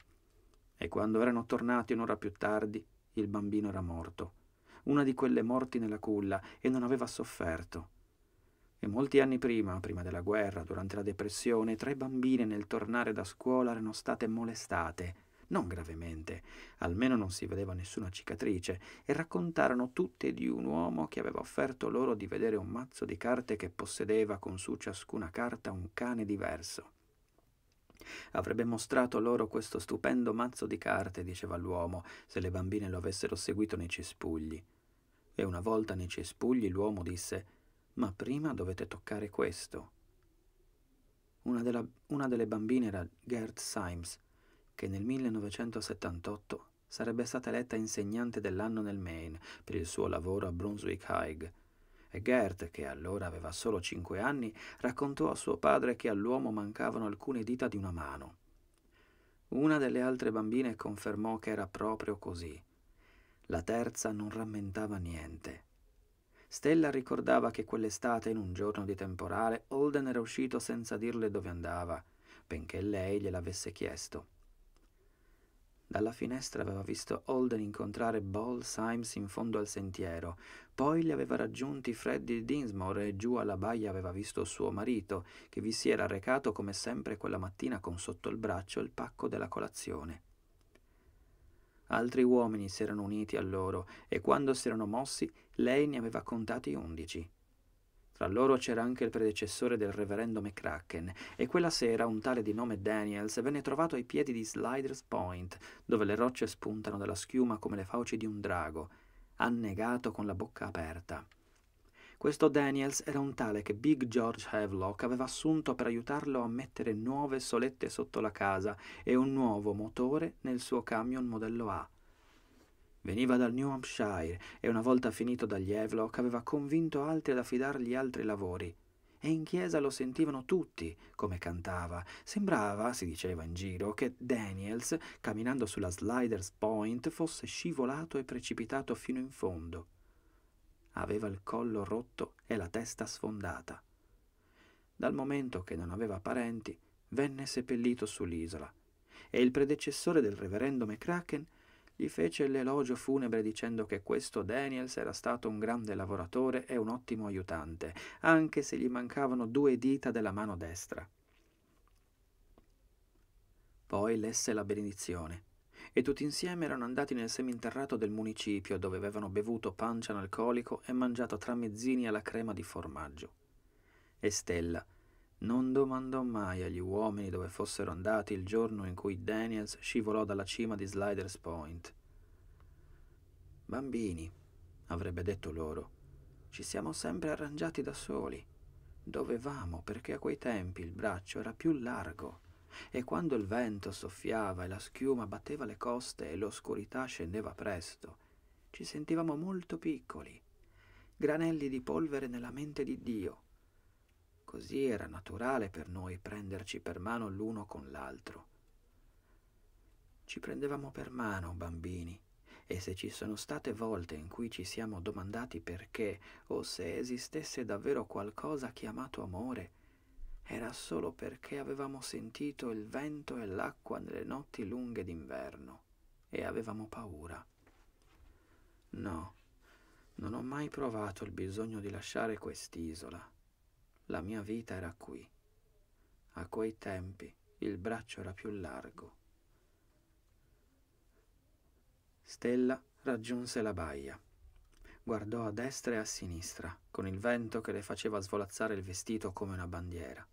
E quando erano tornati un'ora più tardi, il bambino era morto, una di quelle morti nella culla, e non aveva sofferto. E molti anni prima, prima della guerra, durante la depressione, tre bambine nel tornare da scuola erano state molestate non gravemente, almeno non si vedeva nessuna cicatrice, e raccontarono tutte di un uomo che aveva offerto loro di vedere un mazzo di carte che possedeva con su ciascuna carta un cane diverso. Avrebbe mostrato loro questo stupendo mazzo di carte, diceva l'uomo, se le bambine lo avessero seguito nei cespugli. E una volta nei cespugli l'uomo disse Ma prima dovete toccare questo. Una, della, una delle bambine era Gerd Symes, che nel 1978 sarebbe stata eletta insegnante dell'anno nel Maine per il suo lavoro a Brunswick High. E Gert, che allora aveva solo cinque anni, raccontò a suo padre che all'uomo mancavano alcune dita di una mano. Una delle altre bambine confermò che era proprio così. La terza non rammentava niente. Stella ricordava che quell'estate, in un giorno di temporale, Holden era uscito senza dirle dove andava, benché lei gliel'avesse chiesto. Dalla finestra aveva visto Holden incontrare Ball Symes in fondo al sentiero, poi li aveva raggiunti Freddy Dinsmore e giù alla baia aveva visto suo marito, che vi si era recato come sempre quella mattina con sotto il braccio il pacco della colazione. Altri uomini si erano uniti a loro e quando si erano mossi lei ne aveva contati undici. Tra loro c'era anche il predecessore del reverendo McCracken, e quella sera un tale di nome Daniels venne trovato ai piedi di Sliders Point, dove le rocce spuntano dalla schiuma come le fauci di un drago, annegato con la bocca aperta. Questo Daniels era un tale che Big George Havelock aveva assunto per aiutarlo a mettere nuove solette sotto la casa e un nuovo motore nel suo camion modello A, Veniva dal New Hampshire e una volta finito dagli Evlock aveva convinto altri ad affidargli altri lavori. E in chiesa lo sentivano tutti, come cantava. Sembrava, si diceva in giro, che Daniels, camminando sulla Sliders Point, fosse scivolato e precipitato fino in fondo. Aveva il collo rotto e la testa sfondata. Dal momento che non aveva parenti, venne seppellito sull'isola e il predecessore del reverendo McCracken gli fece l'elogio funebre dicendo che questo Daniels era stato un grande lavoratore e un ottimo aiutante, anche se gli mancavano due dita della mano destra. Poi lesse la benedizione e tutti insieme erano andati nel seminterrato del municipio dove avevano bevuto pancia analcolico e mangiato tramezzini alla crema di formaggio. E Stella non domandò mai agli uomini dove fossero andati il giorno in cui Daniels scivolò dalla cima di Sliders Point. Bambini, avrebbe detto loro, ci siamo sempre arrangiati da soli. Dovevamo, perché a quei tempi il braccio era più largo e quando il vento soffiava e la schiuma batteva le coste e l'oscurità scendeva presto, ci sentivamo molto piccoli, granelli di polvere nella mente di Dio Così era naturale per noi prenderci per mano l'uno con l'altro. Ci prendevamo per mano, bambini, e se ci sono state volte in cui ci siamo domandati perché o se esistesse davvero qualcosa chiamato amore, era solo perché avevamo sentito il vento e l'acqua nelle notti lunghe d'inverno e avevamo paura. No, non ho mai provato il bisogno di lasciare quest'isola la mia vita era qui. A quei tempi il braccio era più largo. Stella raggiunse la baia. Guardò a destra e a sinistra, con il vento che le faceva svolazzare il vestito come una bandiera.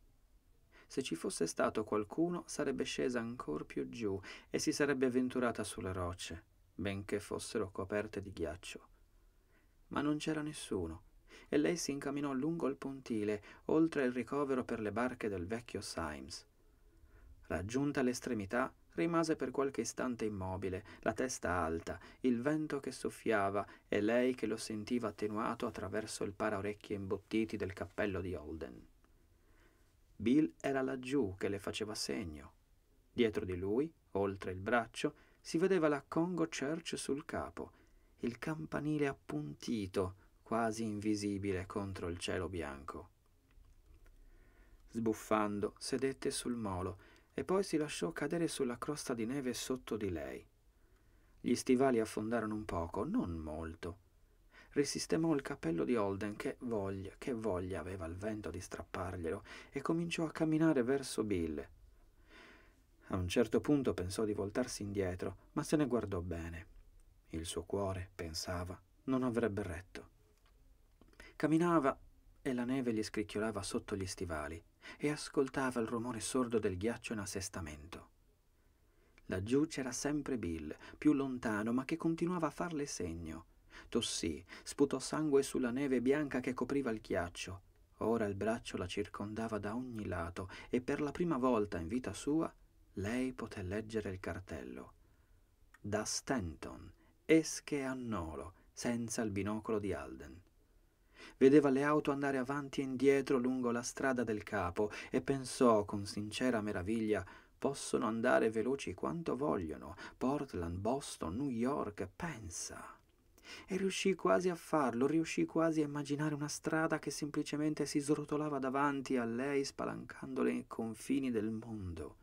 Se ci fosse stato qualcuno, sarebbe scesa ancora più giù e si sarebbe avventurata sulle rocce, benché fossero coperte di ghiaccio. Ma non c'era nessuno e lei si incamminò lungo il pontile, oltre il ricovero per le barche del vecchio Symes. Raggiunta l'estremità, rimase per qualche istante immobile, la testa alta, il vento che soffiava e lei che lo sentiva attenuato attraverso il paraorecchi imbottiti del cappello di Holden. Bill era laggiù che le faceva segno. Dietro di lui, oltre il braccio, si vedeva la Congo Church sul capo, il campanile appuntito quasi invisibile contro il cielo bianco. Sbuffando, sedette sul molo e poi si lasciò cadere sulla crosta di neve sotto di lei. Gli stivali affondarono un poco, non molto. Risistemò il cappello di Holden che voglia, che voglia aveva il vento di strapparglielo e cominciò a camminare verso Bill. A un certo punto pensò di voltarsi indietro, ma se ne guardò bene. Il suo cuore, pensava, non avrebbe retto. Camminava e la neve gli scricchiolava sotto gli stivali e ascoltava il rumore sordo del ghiaccio in assestamento. Laggiù c'era sempre Bill, più lontano, ma che continuava a farle segno. Tossì, sputò sangue sulla neve bianca che copriva il ghiaccio. Ora il braccio la circondava da ogni lato e per la prima volta in vita sua lei poté leggere il cartello. Da Stanton, esche a Nolo, senza il binocolo di Alden. Vedeva le auto andare avanti e indietro lungo la strada del capo e pensò con sincera meraviglia possono andare veloci quanto vogliono, Portland, Boston, New York, pensa. E riuscì quasi a farlo, riuscì quasi a immaginare una strada che semplicemente si srotolava davanti a lei spalancandole i confini del mondo.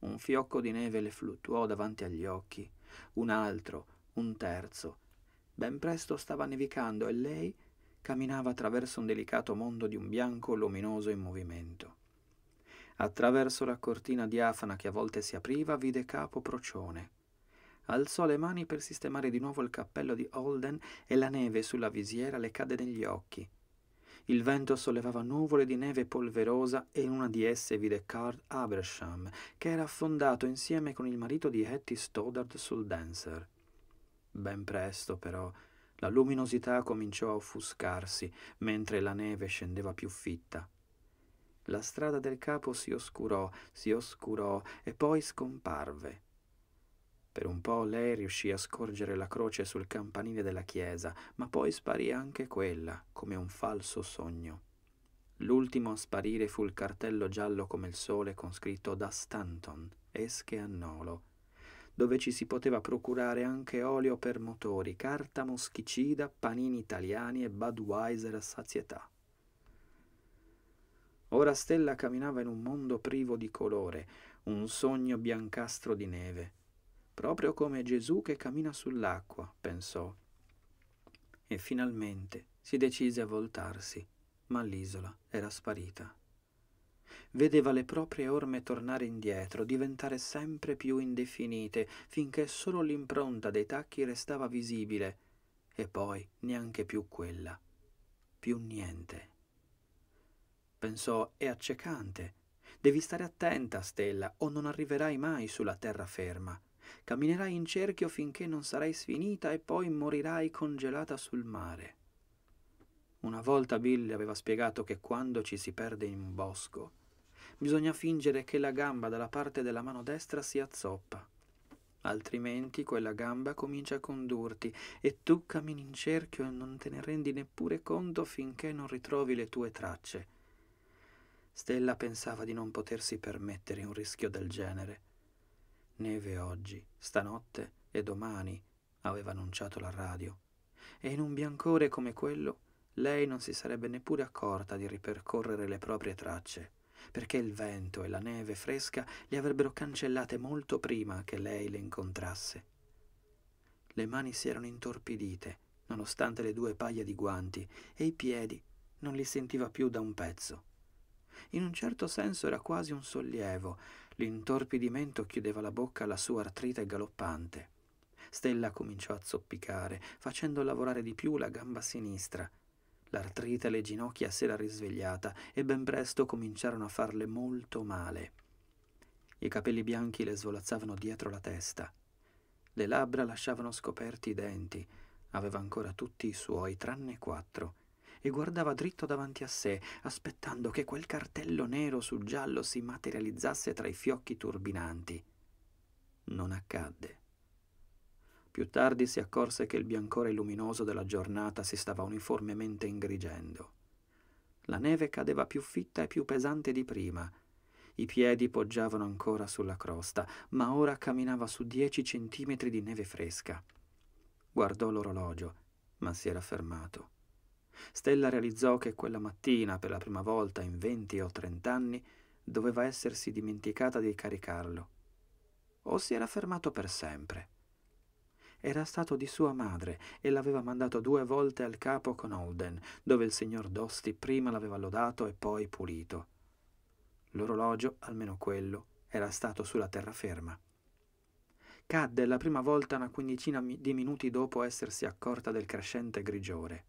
Un fiocco di neve le fluttuò davanti agli occhi, un altro, un terzo. Ben presto stava nevicando e lei camminava attraverso un delicato mondo di un bianco luminoso in movimento. Attraverso la cortina diafana che a volte si apriva vide Capo Procione. Alzò le mani per sistemare di nuovo il cappello di Holden e la neve sulla visiera le cadde negli occhi. Il vento sollevava nuvole di neve polverosa e in una di esse vide Card Abersham, che era affondato insieme con il marito di Hattie Stoddard sul Dancer. Ben presto, però, la luminosità cominciò a offuscarsi mentre la neve scendeva più fitta. La strada del capo si oscurò, si oscurò e poi scomparve. Per un po' lei riuscì a scorgere la croce sul campanile della chiesa, ma poi sparì anche quella, come un falso sogno. L'ultimo a sparire fu il cartello giallo come il sole con scritto da Stanton, esche a Nolo, dove ci si poteva procurare anche olio per motori, carta moschicida, panini italiani e Budweiser a sazietà. Ora Stella camminava in un mondo privo di colore, un sogno biancastro di neve, proprio come Gesù che cammina sull'acqua, pensò. E finalmente si decise a voltarsi, ma l'isola era sparita vedeva le proprie orme tornare indietro, diventare sempre più indefinite, finché solo l'impronta dei tacchi restava visibile, e poi neanche più quella, più niente. Pensò, è accecante. Devi stare attenta, stella, o non arriverai mai sulla terraferma. Camminerai in cerchio finché non sarai sfinita e poi morirai congelata sul mare. Una volta Bill aveva spiegato che quando ci si perde in un bosco, bisogna fingere che la gamba dalla parte della mano destra sia zoppa. Altrimenti quella gamba comincia a condurti e tu cammini in cerchio e non te ne rendi neppure conto finché non ritrovi le tue tracce. Stella pensava di non potersi permettere un rischio del genere. Neve oggi, stanotte e domani, aveva annunciato la radio. E in un biancore come quello, lei non si sarebbe neppure accorta di ripercorrere le proprie tracce perché il vento e la neve fresca le avrebbero cancellate molto prima che lei le incontrasse. Le mani si erano intorpidite, nonostante le due paia di guanti, e i piedi non li sentiva più da un pezzo. In un certo senso era quasi un sollievo, l'intorpidimento chiudeva la bocca alla sua artrite galoppante. Stella cominciò a zoppicare, facendo lavorare di più la gamba sinistra, L'artrite alle ginocchia s'era risvegliata e ben presto cominciarono a farle molto male. I capelli bianchi le svolazzavano dietro la testa. Le labbra lasciavano scoperti i denti. Aveva ancora tutti i suoi, tranne quattro, e guardava dritto davanti a sé, aspettando che quel cartello nero su giallo si materializzasse tra i fiocchi turbinanti. Non accadde. Più tardi si accorse che il biancore luminoso della giornata si stava uniformemente ingrigendo. La neve cadeva più fitta e più pesante di prima. I piedi poggiavano ancora sulla crosta, ma ora camminava su dieci centimetri di neve fresca. Guardò l'orologio, ma si era fermato. Stella realizzò che quella mattina, per la prima volta in venti o trent'anni, doveva essersi dimenticata di caricarlo. O si era fermato per sempre era stato di sua madre e l'aveva mandato due volte al capo con Holden, dove il signor Dosti prima l'aveva lodato e poi pulito. L'orologio, almeno quello, era stato sulla terraferma. Cadde la prima volta una quindicina di minuti dopo essersi accorta del crescente grigiore.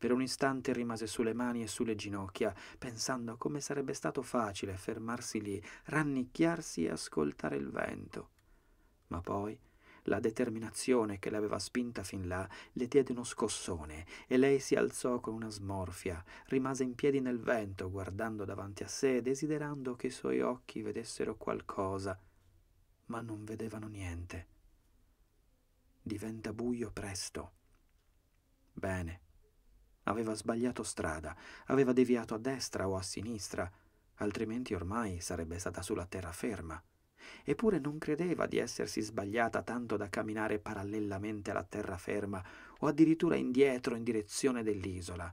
Per un istante rimase sulle mani e sulle ginocchia, pensando come sarebbe stato facile fermarsi lì, rannicchiarsi e ascoltare il vento. Ma poi la determinazione che l'aveva spinta fin là le diede uno scossone e lei si alzò con una smorfia, rimase in piedi nel vento, guardando davanti a sé, desiderando che i suoi occhi vedessero qualcosa, ma non vedevano niente. Diventa buio presto. Bene. Aveva sbagliato strada, aveva deviato a destra o a sinistra, altrimenti ormai sarebbe stata sulla terraferma eppure non credeva di essersi sbagliata tanto da camminare parallelamente alla terraferma o addirittura indietro in direzione dell'isola.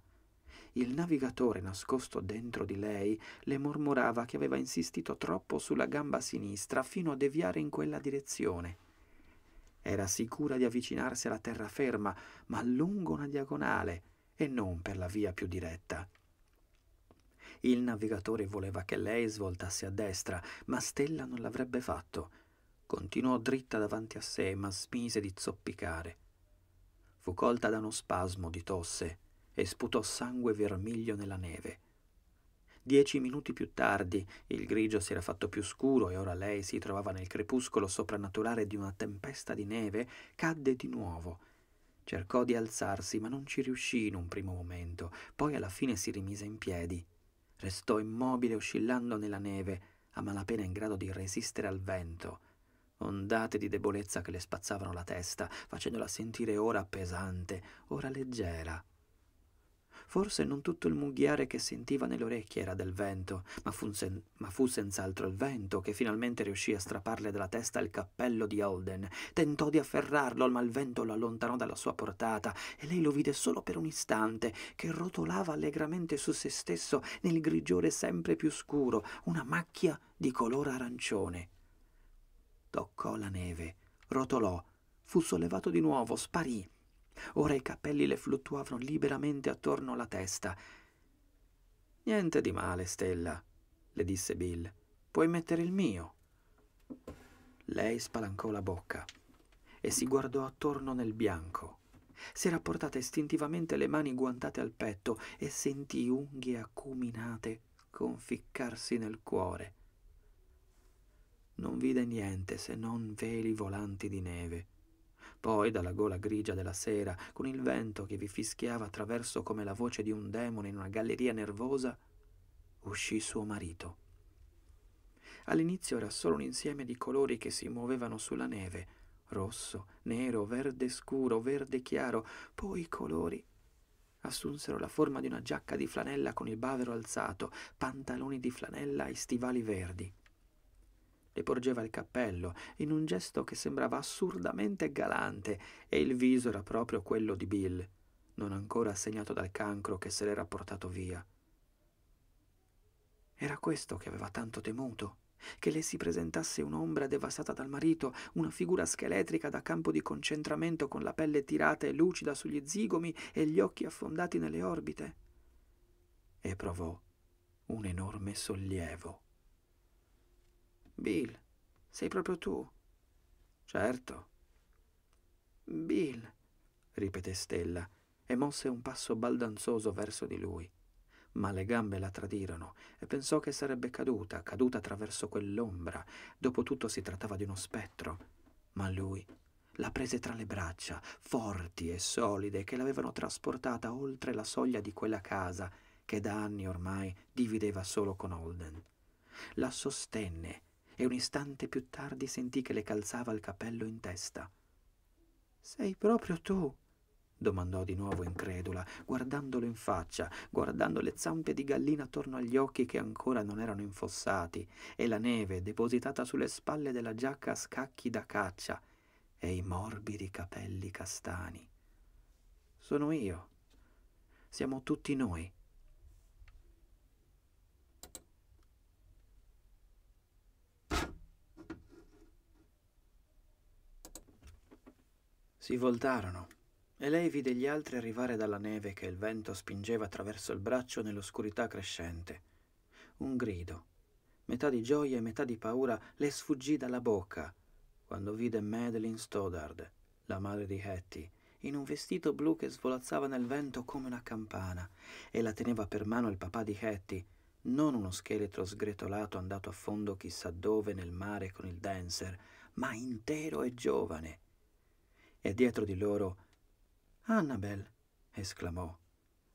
Il navigatore nascosto dentro di lei le mormorava che aveva insistito troppo sulla gamba sinistra fino a deviare in quella direzione. Era sicura di avvicinarsi alla terraferma, ma lungo una diagonale e non per la via più diretta. Il navigatore voleva che lei svoltasse a destra, ma Stella non l'avrebbe fatto. Continuò dritta davanti a sé, ma smise di zoppicare. Fu colta da uno spasmo di tosse e sputò sangue vermiglio nella neve. Dieci minuti più tardi il grigio si era fatto più scuro e ora lei si trovava nel crepuscolo soprannaturale di una tempesta di neve, cadde di nuovo. Cercò di alzarsi, ma non ci riuscì in un primo momento, poi alla fine si rimise in piedi. Restò immobile oscillando nella neve, a malapena in grado di resistere al vento. Ondate di debolezza che le spazzavano la testa, facendola sentire ora pesante, ora leggera, Forse non tutto il mugghiare che sentiva nelle orecchie era del vento, ma fu, sen- ma fu senz'altro il vento che finalmente riuscì a strapparle dalla testa il cappello di Holden. Tentò di afferrarlo, ma il vento lo allontanò dalla sua portata e lei lo vide solo per un istante, che rotolava allegramente su se stesso nel grigiore sempre più scuro, una macchia di color arancione. Toccò la neve, rotolò, fu sollevato di nuovo, sparì Ora i capelli le fluttuavano liberamente attorno alla testa. Niente di male, Stella, le disse Bill. Puoi mettere il mio. Lei spalancò la bocca e si guardò attorno nel bianco. Si era portata istintivamente le mani guantate al petto e sentì unghie acuminate conficcarsi nel cuore. Non vide niente se non veli volanti di neve poi dalla gola grigia della sera, con il vento che vi fischiava attraverso come la voce di un demone in una galleria nervosa, uscì suo marito. All'inizio era solo un insieme di colori che si muovevano sulla neve, rosso, nero, verde scuro, verde chiaro, poi i colori assunsero la forma di una giacca di flanella con il bavero alzato, pantaloni di flanella e stivali verdi le porgeva il cappello in un gesto che sembrava assurdamente galante e il viso era proprio quello di Bill, non ancora segnato dal cancro che se l'era portato via. Era questo che aveva tanto temuto, che le si presentasse un'ombra devastata dal marito, una figura scheletrica da campo di concentramento con la pelle tirata e lucida sugli zigomi e gli occhi affondati nelle orbite. E provò un enorme sollievo. Bill, sei proprio tu. Certo. Bill, ripeté Stella e mosse un passo baldanzoso verso di lui. Ma le gambe la tradirono e pensò che sarebbe caduta, caduta attraverso quell'ombra. Dopotutto si trattava di uno spettro. Ma lui la prese tra le braccia, forti e solide, che l'avevano trasportata oltre la soglia di quella casa che da anni ormai divideva solo con Holden. La sostenne e un istante più tardi sentì che le calzava il cappello in testa. Sei proprio tu? domandò di nuovo incredula, guardandolo in faccia, guardando le zampe di gallina attorno agli occhi che ancora non erano infossati, e la neve depositata sulle spalle della giacca a scacchi da caccia, e i morbidi capelli castani. Sono io. Siamo tutti noi, Si voltarono e lei vide gli altri arrivare dalla neve che il vento spingeva attraverso il braccio nell'oscurità crescente. Un grido, metà di gioia e metà di paura, le sfuggì dalla bocca quando vide Madeline Stoddard, la madre di Hattie, in un vestito blu che svolazzava nel vento come una campana e la teneva per mano il papà di Hattie, non uno scheletro sgretolato andato a fondo chissà dove nel mare con il dancer, ma intero e giovane e dietro di loro Annabel, esclamò.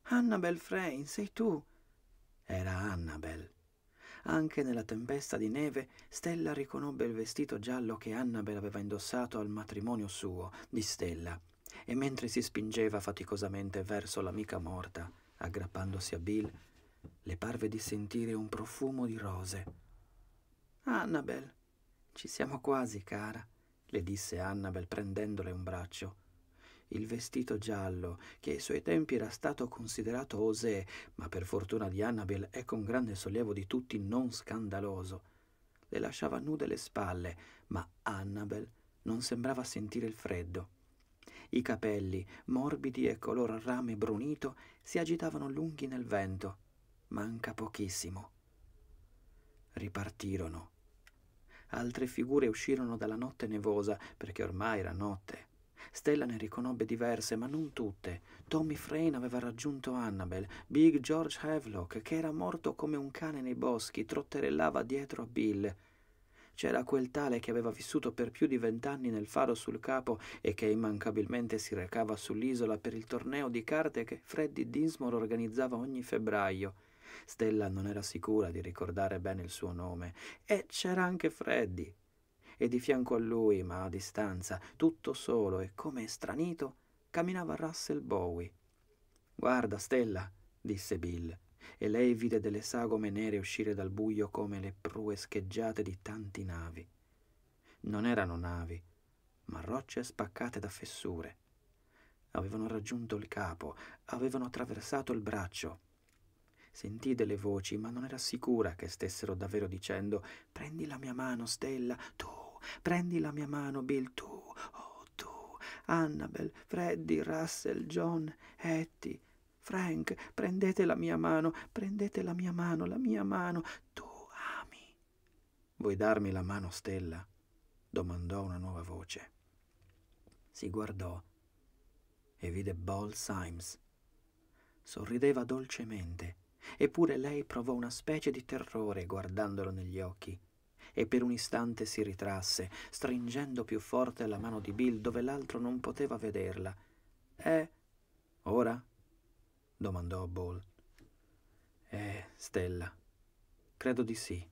Annabel Frame, sei tu? Era Annabel. Anche nella tempesta di neve Stella riconobbe il vestito giallo che Annabel aveva indossato al matrimonio suo, di Stella, e mentre si spingeva faticosamente verso l'amica morta, aggrappandosi a Bill, le parve di sentire un profumo di rose. Annabel, ci siamo quasi, cara le disse Annabel prendendole un braccio. Il vestito giallo, che ai suoi tempi era stato considerato osè, ma per fortuna di Annabel è con grande sollievo di tutti non scandaloso, le lasciava nude le spalle, ma Annabel non sembrava sentire il freddo. I capelli, morbidi e color rame brunito, si agitavano lunghi nel vento. Manca pochissimo. Ripartirono Altre figure uscirono dalla notte nevosa, perché ormai era notte. Stella ne riconobbe diverse, ma non tutte. Tommy Frame aveva raggiunto Annabel, Big George Havelock, che era morto come un cane nei boschi, trotterellava dietro a Bill. C'era quel tale che aveva vissuto per più di vent'anni nel faro sul capo e che immancabilmente si recava sull'isola per il torneo di carte che Freddy Dinsmore organizzava ogni febbraio. Stella non era sicura di ricordare bene il suo nome e c'era anche Freddy. E di fianco a lui, ma a distanza, tutto solo e come stranito, camminava Russell Bowie. Guarda, Stella, disse Bill, e lei vide delle sagome nere uscire dal buio come le prue scheggiate di tanti navi. Non erano navi, ma rocce spaccate da fessure. Avevano raggiunto il capo, avevano attraversato il braccio, Sentì delle voci, ma non era sicura che stessero davvero dicendo «Prendi la mia mano, Stella, tu! Prendi la mia mano, Bill, tu! Oh, tu! Annabel, Freddy, Russell, John, Etty!» Frank, prendete la mia mano, prendete la mia mano, la mia mano. Tu ami. Vuoi darmi la mano, Stella? domandò una nuova voce. Si guardò e vide Ball Symes. Sorrideva dolcemente Eppure lei provò una specie di terrore guardandolo negli occhi e per un istante si ritrasse, stringendo più forte la mano di Bill dove l'altro non poteva vederla. Eh, ora? domandò Ball. Eh, Stella, credo di sì,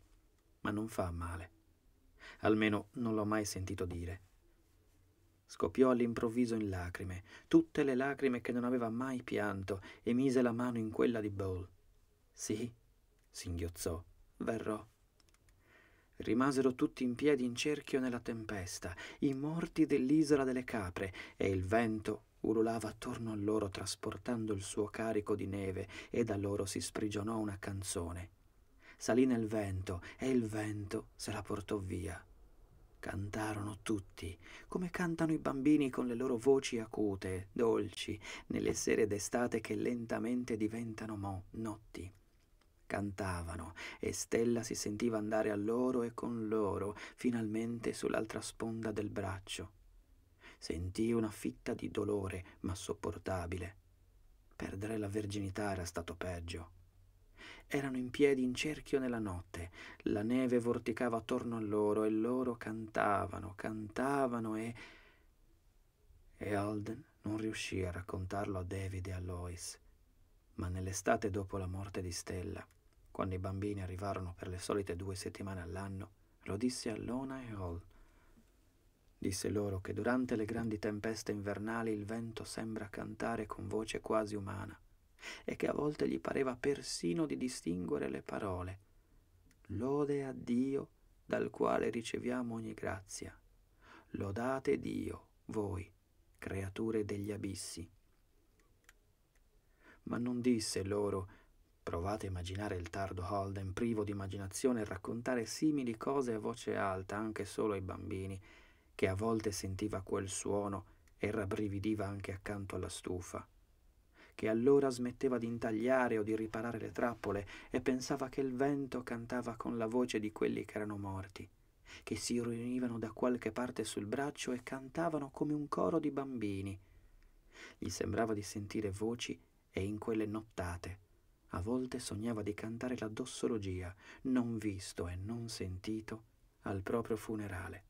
ma non fa male. Almeno non l'ho mai sentito dire. Scoppiò all'improvviso in lacrime, tutte le lacrime che non aveva mai pianto, e mise la mano in quella di Ball. Sì, singhiozzò, verrò. Rimasero tutti in piedi in cerchio nella tempesta, i morti dell'isola delle capre, e il vento ululava attorno a loro trasportando il suo carico di neve e da loro si sprigionò una canzone. Salì nel vento e il vento se la portò via. Cantarono tutti, come cantano i bambini con le loro voci acute, dolci, nelle sere d'estate che lentamente diventano mo notti. Cantavano e Stella si sentiva andare a loro e con loro, finalmente sull'altra sponda del braccio. Sentì una fitta di dolore, ma sopportabile. Perdere la verginità era stato peggio. Erano in piedi in cerchio nella notte, la neve vorticava attorno a loro e loro cantavano, cantavano e... E Alden non riuscì a raccontarlo a David e a Lois, ma nell'estate dopo la morte di Stella quando i bambini arrivarono per le solite due settimane all'anno, lo disse a Lona e Hall. Disse loro che durante le grandi tempeste invernali il vento sembra cantare con voce quasi umana e che a volte gli pareva persino di distinguere le parole. Lode a Dio dal quale riceviamo ogni grazia. Lodate Dio, voi, creature degli abissi. Ma non disse loro Provate a immaginare il tardo Holden privo di immaginazione e raccontare simili cose a voce alta anche solo ai bambini, che a volte sentiva quel suono e rabbrividiva anche accanto alla stufa, che allora smetteva di intagliare o di riparare le trappole e pensava che il vento cantava con la voce di quelli che erano morti, che si riunivano da qualche parte sul braccio e cantavano come un coro di bambini. Gli sembrava di sentire voci e in quelle nottate a volte sognava di cantare la dossologia, non visto e non sentito, al proprio funerale.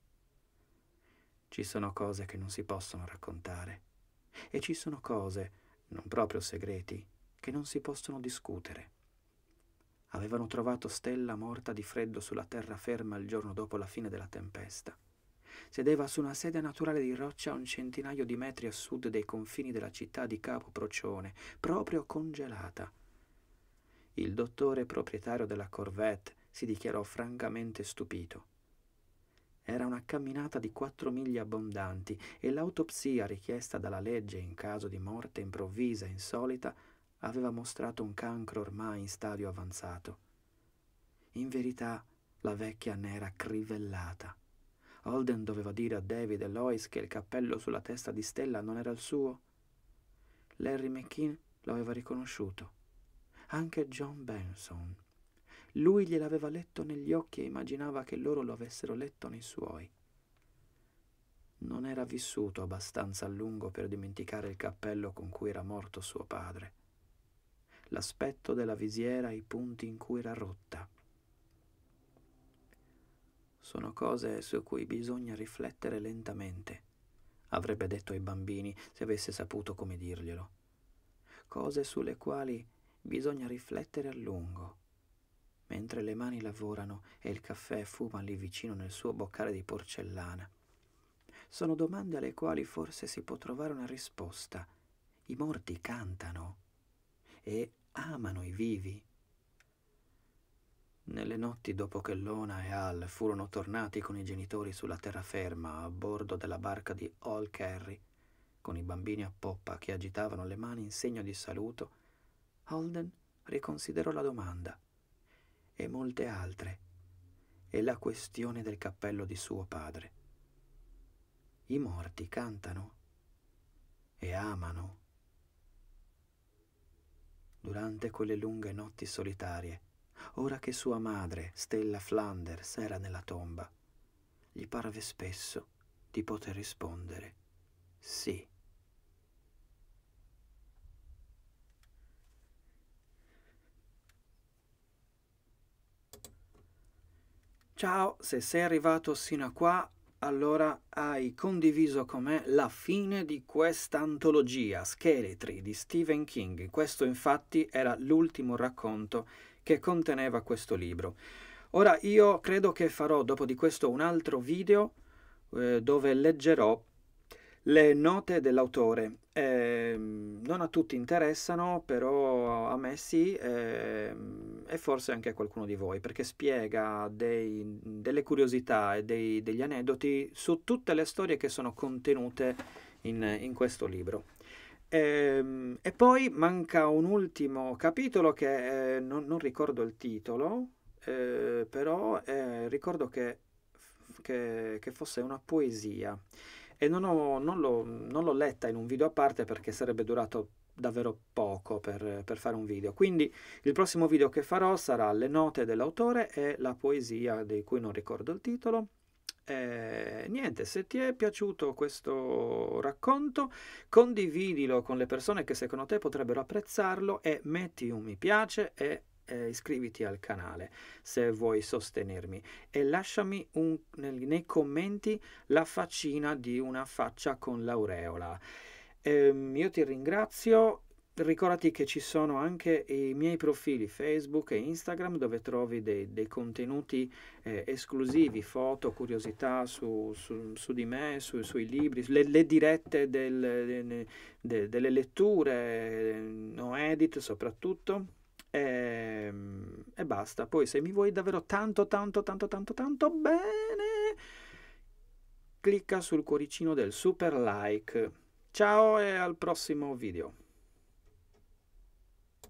Ci sono cose che non si possono raccontare e ci sono cose, non proprio segreti, che non si possono discutere. Avevano trovato Stella morta di freddo sulla terraferma il giorno dopo la fine della tempesta. Sedeva su una sedia naturale di roccia a un centinaio di metri a sud dei confini della città di Capo Procione, proprio congelata, il dottore proprietario della Corvette si dichiarò francamente stupito. Era una camminata di quattro miglia abbondanti e l'autopsia richiesta dalla legge in caso di morte improvvisa e insolita aveva mostrato un cancro ormai in stadio avanzato. In verità, la vecchia ne era crivellata. Holden doveva dire a David e Lois che il cappello sulla testa di Stella non era il suo. Larry McKean lo aveva riconosciuto anche John Benson. Lui gliel'aveva letto negli occhi e immaginava che loro lo avessero letto nei suoi. Non era vissuto abbastanza a lungo per dimenticare il cappello con cui era morto suo padre, l'aspetto della visiera e i punti in cui era rotta. Sono cose su cui bisogna riflettere lentamente, avrebbe detto ai bambini se avesse saputo come dirglielo. Cose sulle quali bisogna riflettere a lungo. Mentre le mani lavorano e il caffè fuma lì vicino nel suo boccale di porcellana. Sono domande alle quali forse si può trovare una risposta. I morti cantano e amano i vivi. Nelle notti dopo che Lona e Al furono tornati con i genitori sulla terraferma a bordo della barca di All Carry, con i bambini a poppa che agitavano le mani in segno di saluto, Holden riconsiderò la domanda e molte altre e la questione del cappello di suo padre. I morti cantano e amano. Durante quelle lunghe notti solitarie, ora che sua madre, Stella Flanders, era nella tomba, gli parve spesso di poter rispondere sì. Ciao, se sei arrivato sino a qua, allora hai condiviso con me la fine di questa antologia Scheletri di Stephen King. Questo infatti era l'ultimo racconto che conteneva questo libro. Ora io credo che farò dopo di questo un altro video eh, dove leggerò le note dell'autore eh, non a tutti interessano, però a me sì eh, e forse anche a qualcuno di voi, perché spiega dei, delle curiosità e dei, degli aneddoti su tutte le storie che sono contenute in, in questo libro. Eh, e poi manca un ultimo capitolo che eh, non, non, ricordo il titolo, eh, però eh, ricordo che, che, che fosse una poesia e non, ho, non, l'ho, non, l'ho, letta in un video a parte perché sarebbe durato davvero poco per, per, fare un video. Quindi il prossimo video che farò sarà le note dell'autore e la poesia di cui non ricordo il titolo. E niente, se ti è piaciuto questo racconto, condividilo con le persone che secondo te potrebbero apprezzarlo e metti un mi piace e eh, iscriviti al canale se vuoi sostenermi e lasciami un, nel, nei commenti la faccina di una faccia con l'aureola. Ehm, io ti ringrazio ricordati che ci sono anche i miei profili Facebook e Instagram dove trovi dei, dei contenuti eh, esclusivi, foto, curiosità su, su, su di me, su, sui libri, le, le dirette del, de, de, delle letture, no edit soprattutto e, ehm, e basta. Poi se mi vuoi davvero tanto, tanto, tanto, tanto, tanto bene, clicca sul cuoricino del super like. Ciao e al prossimo video.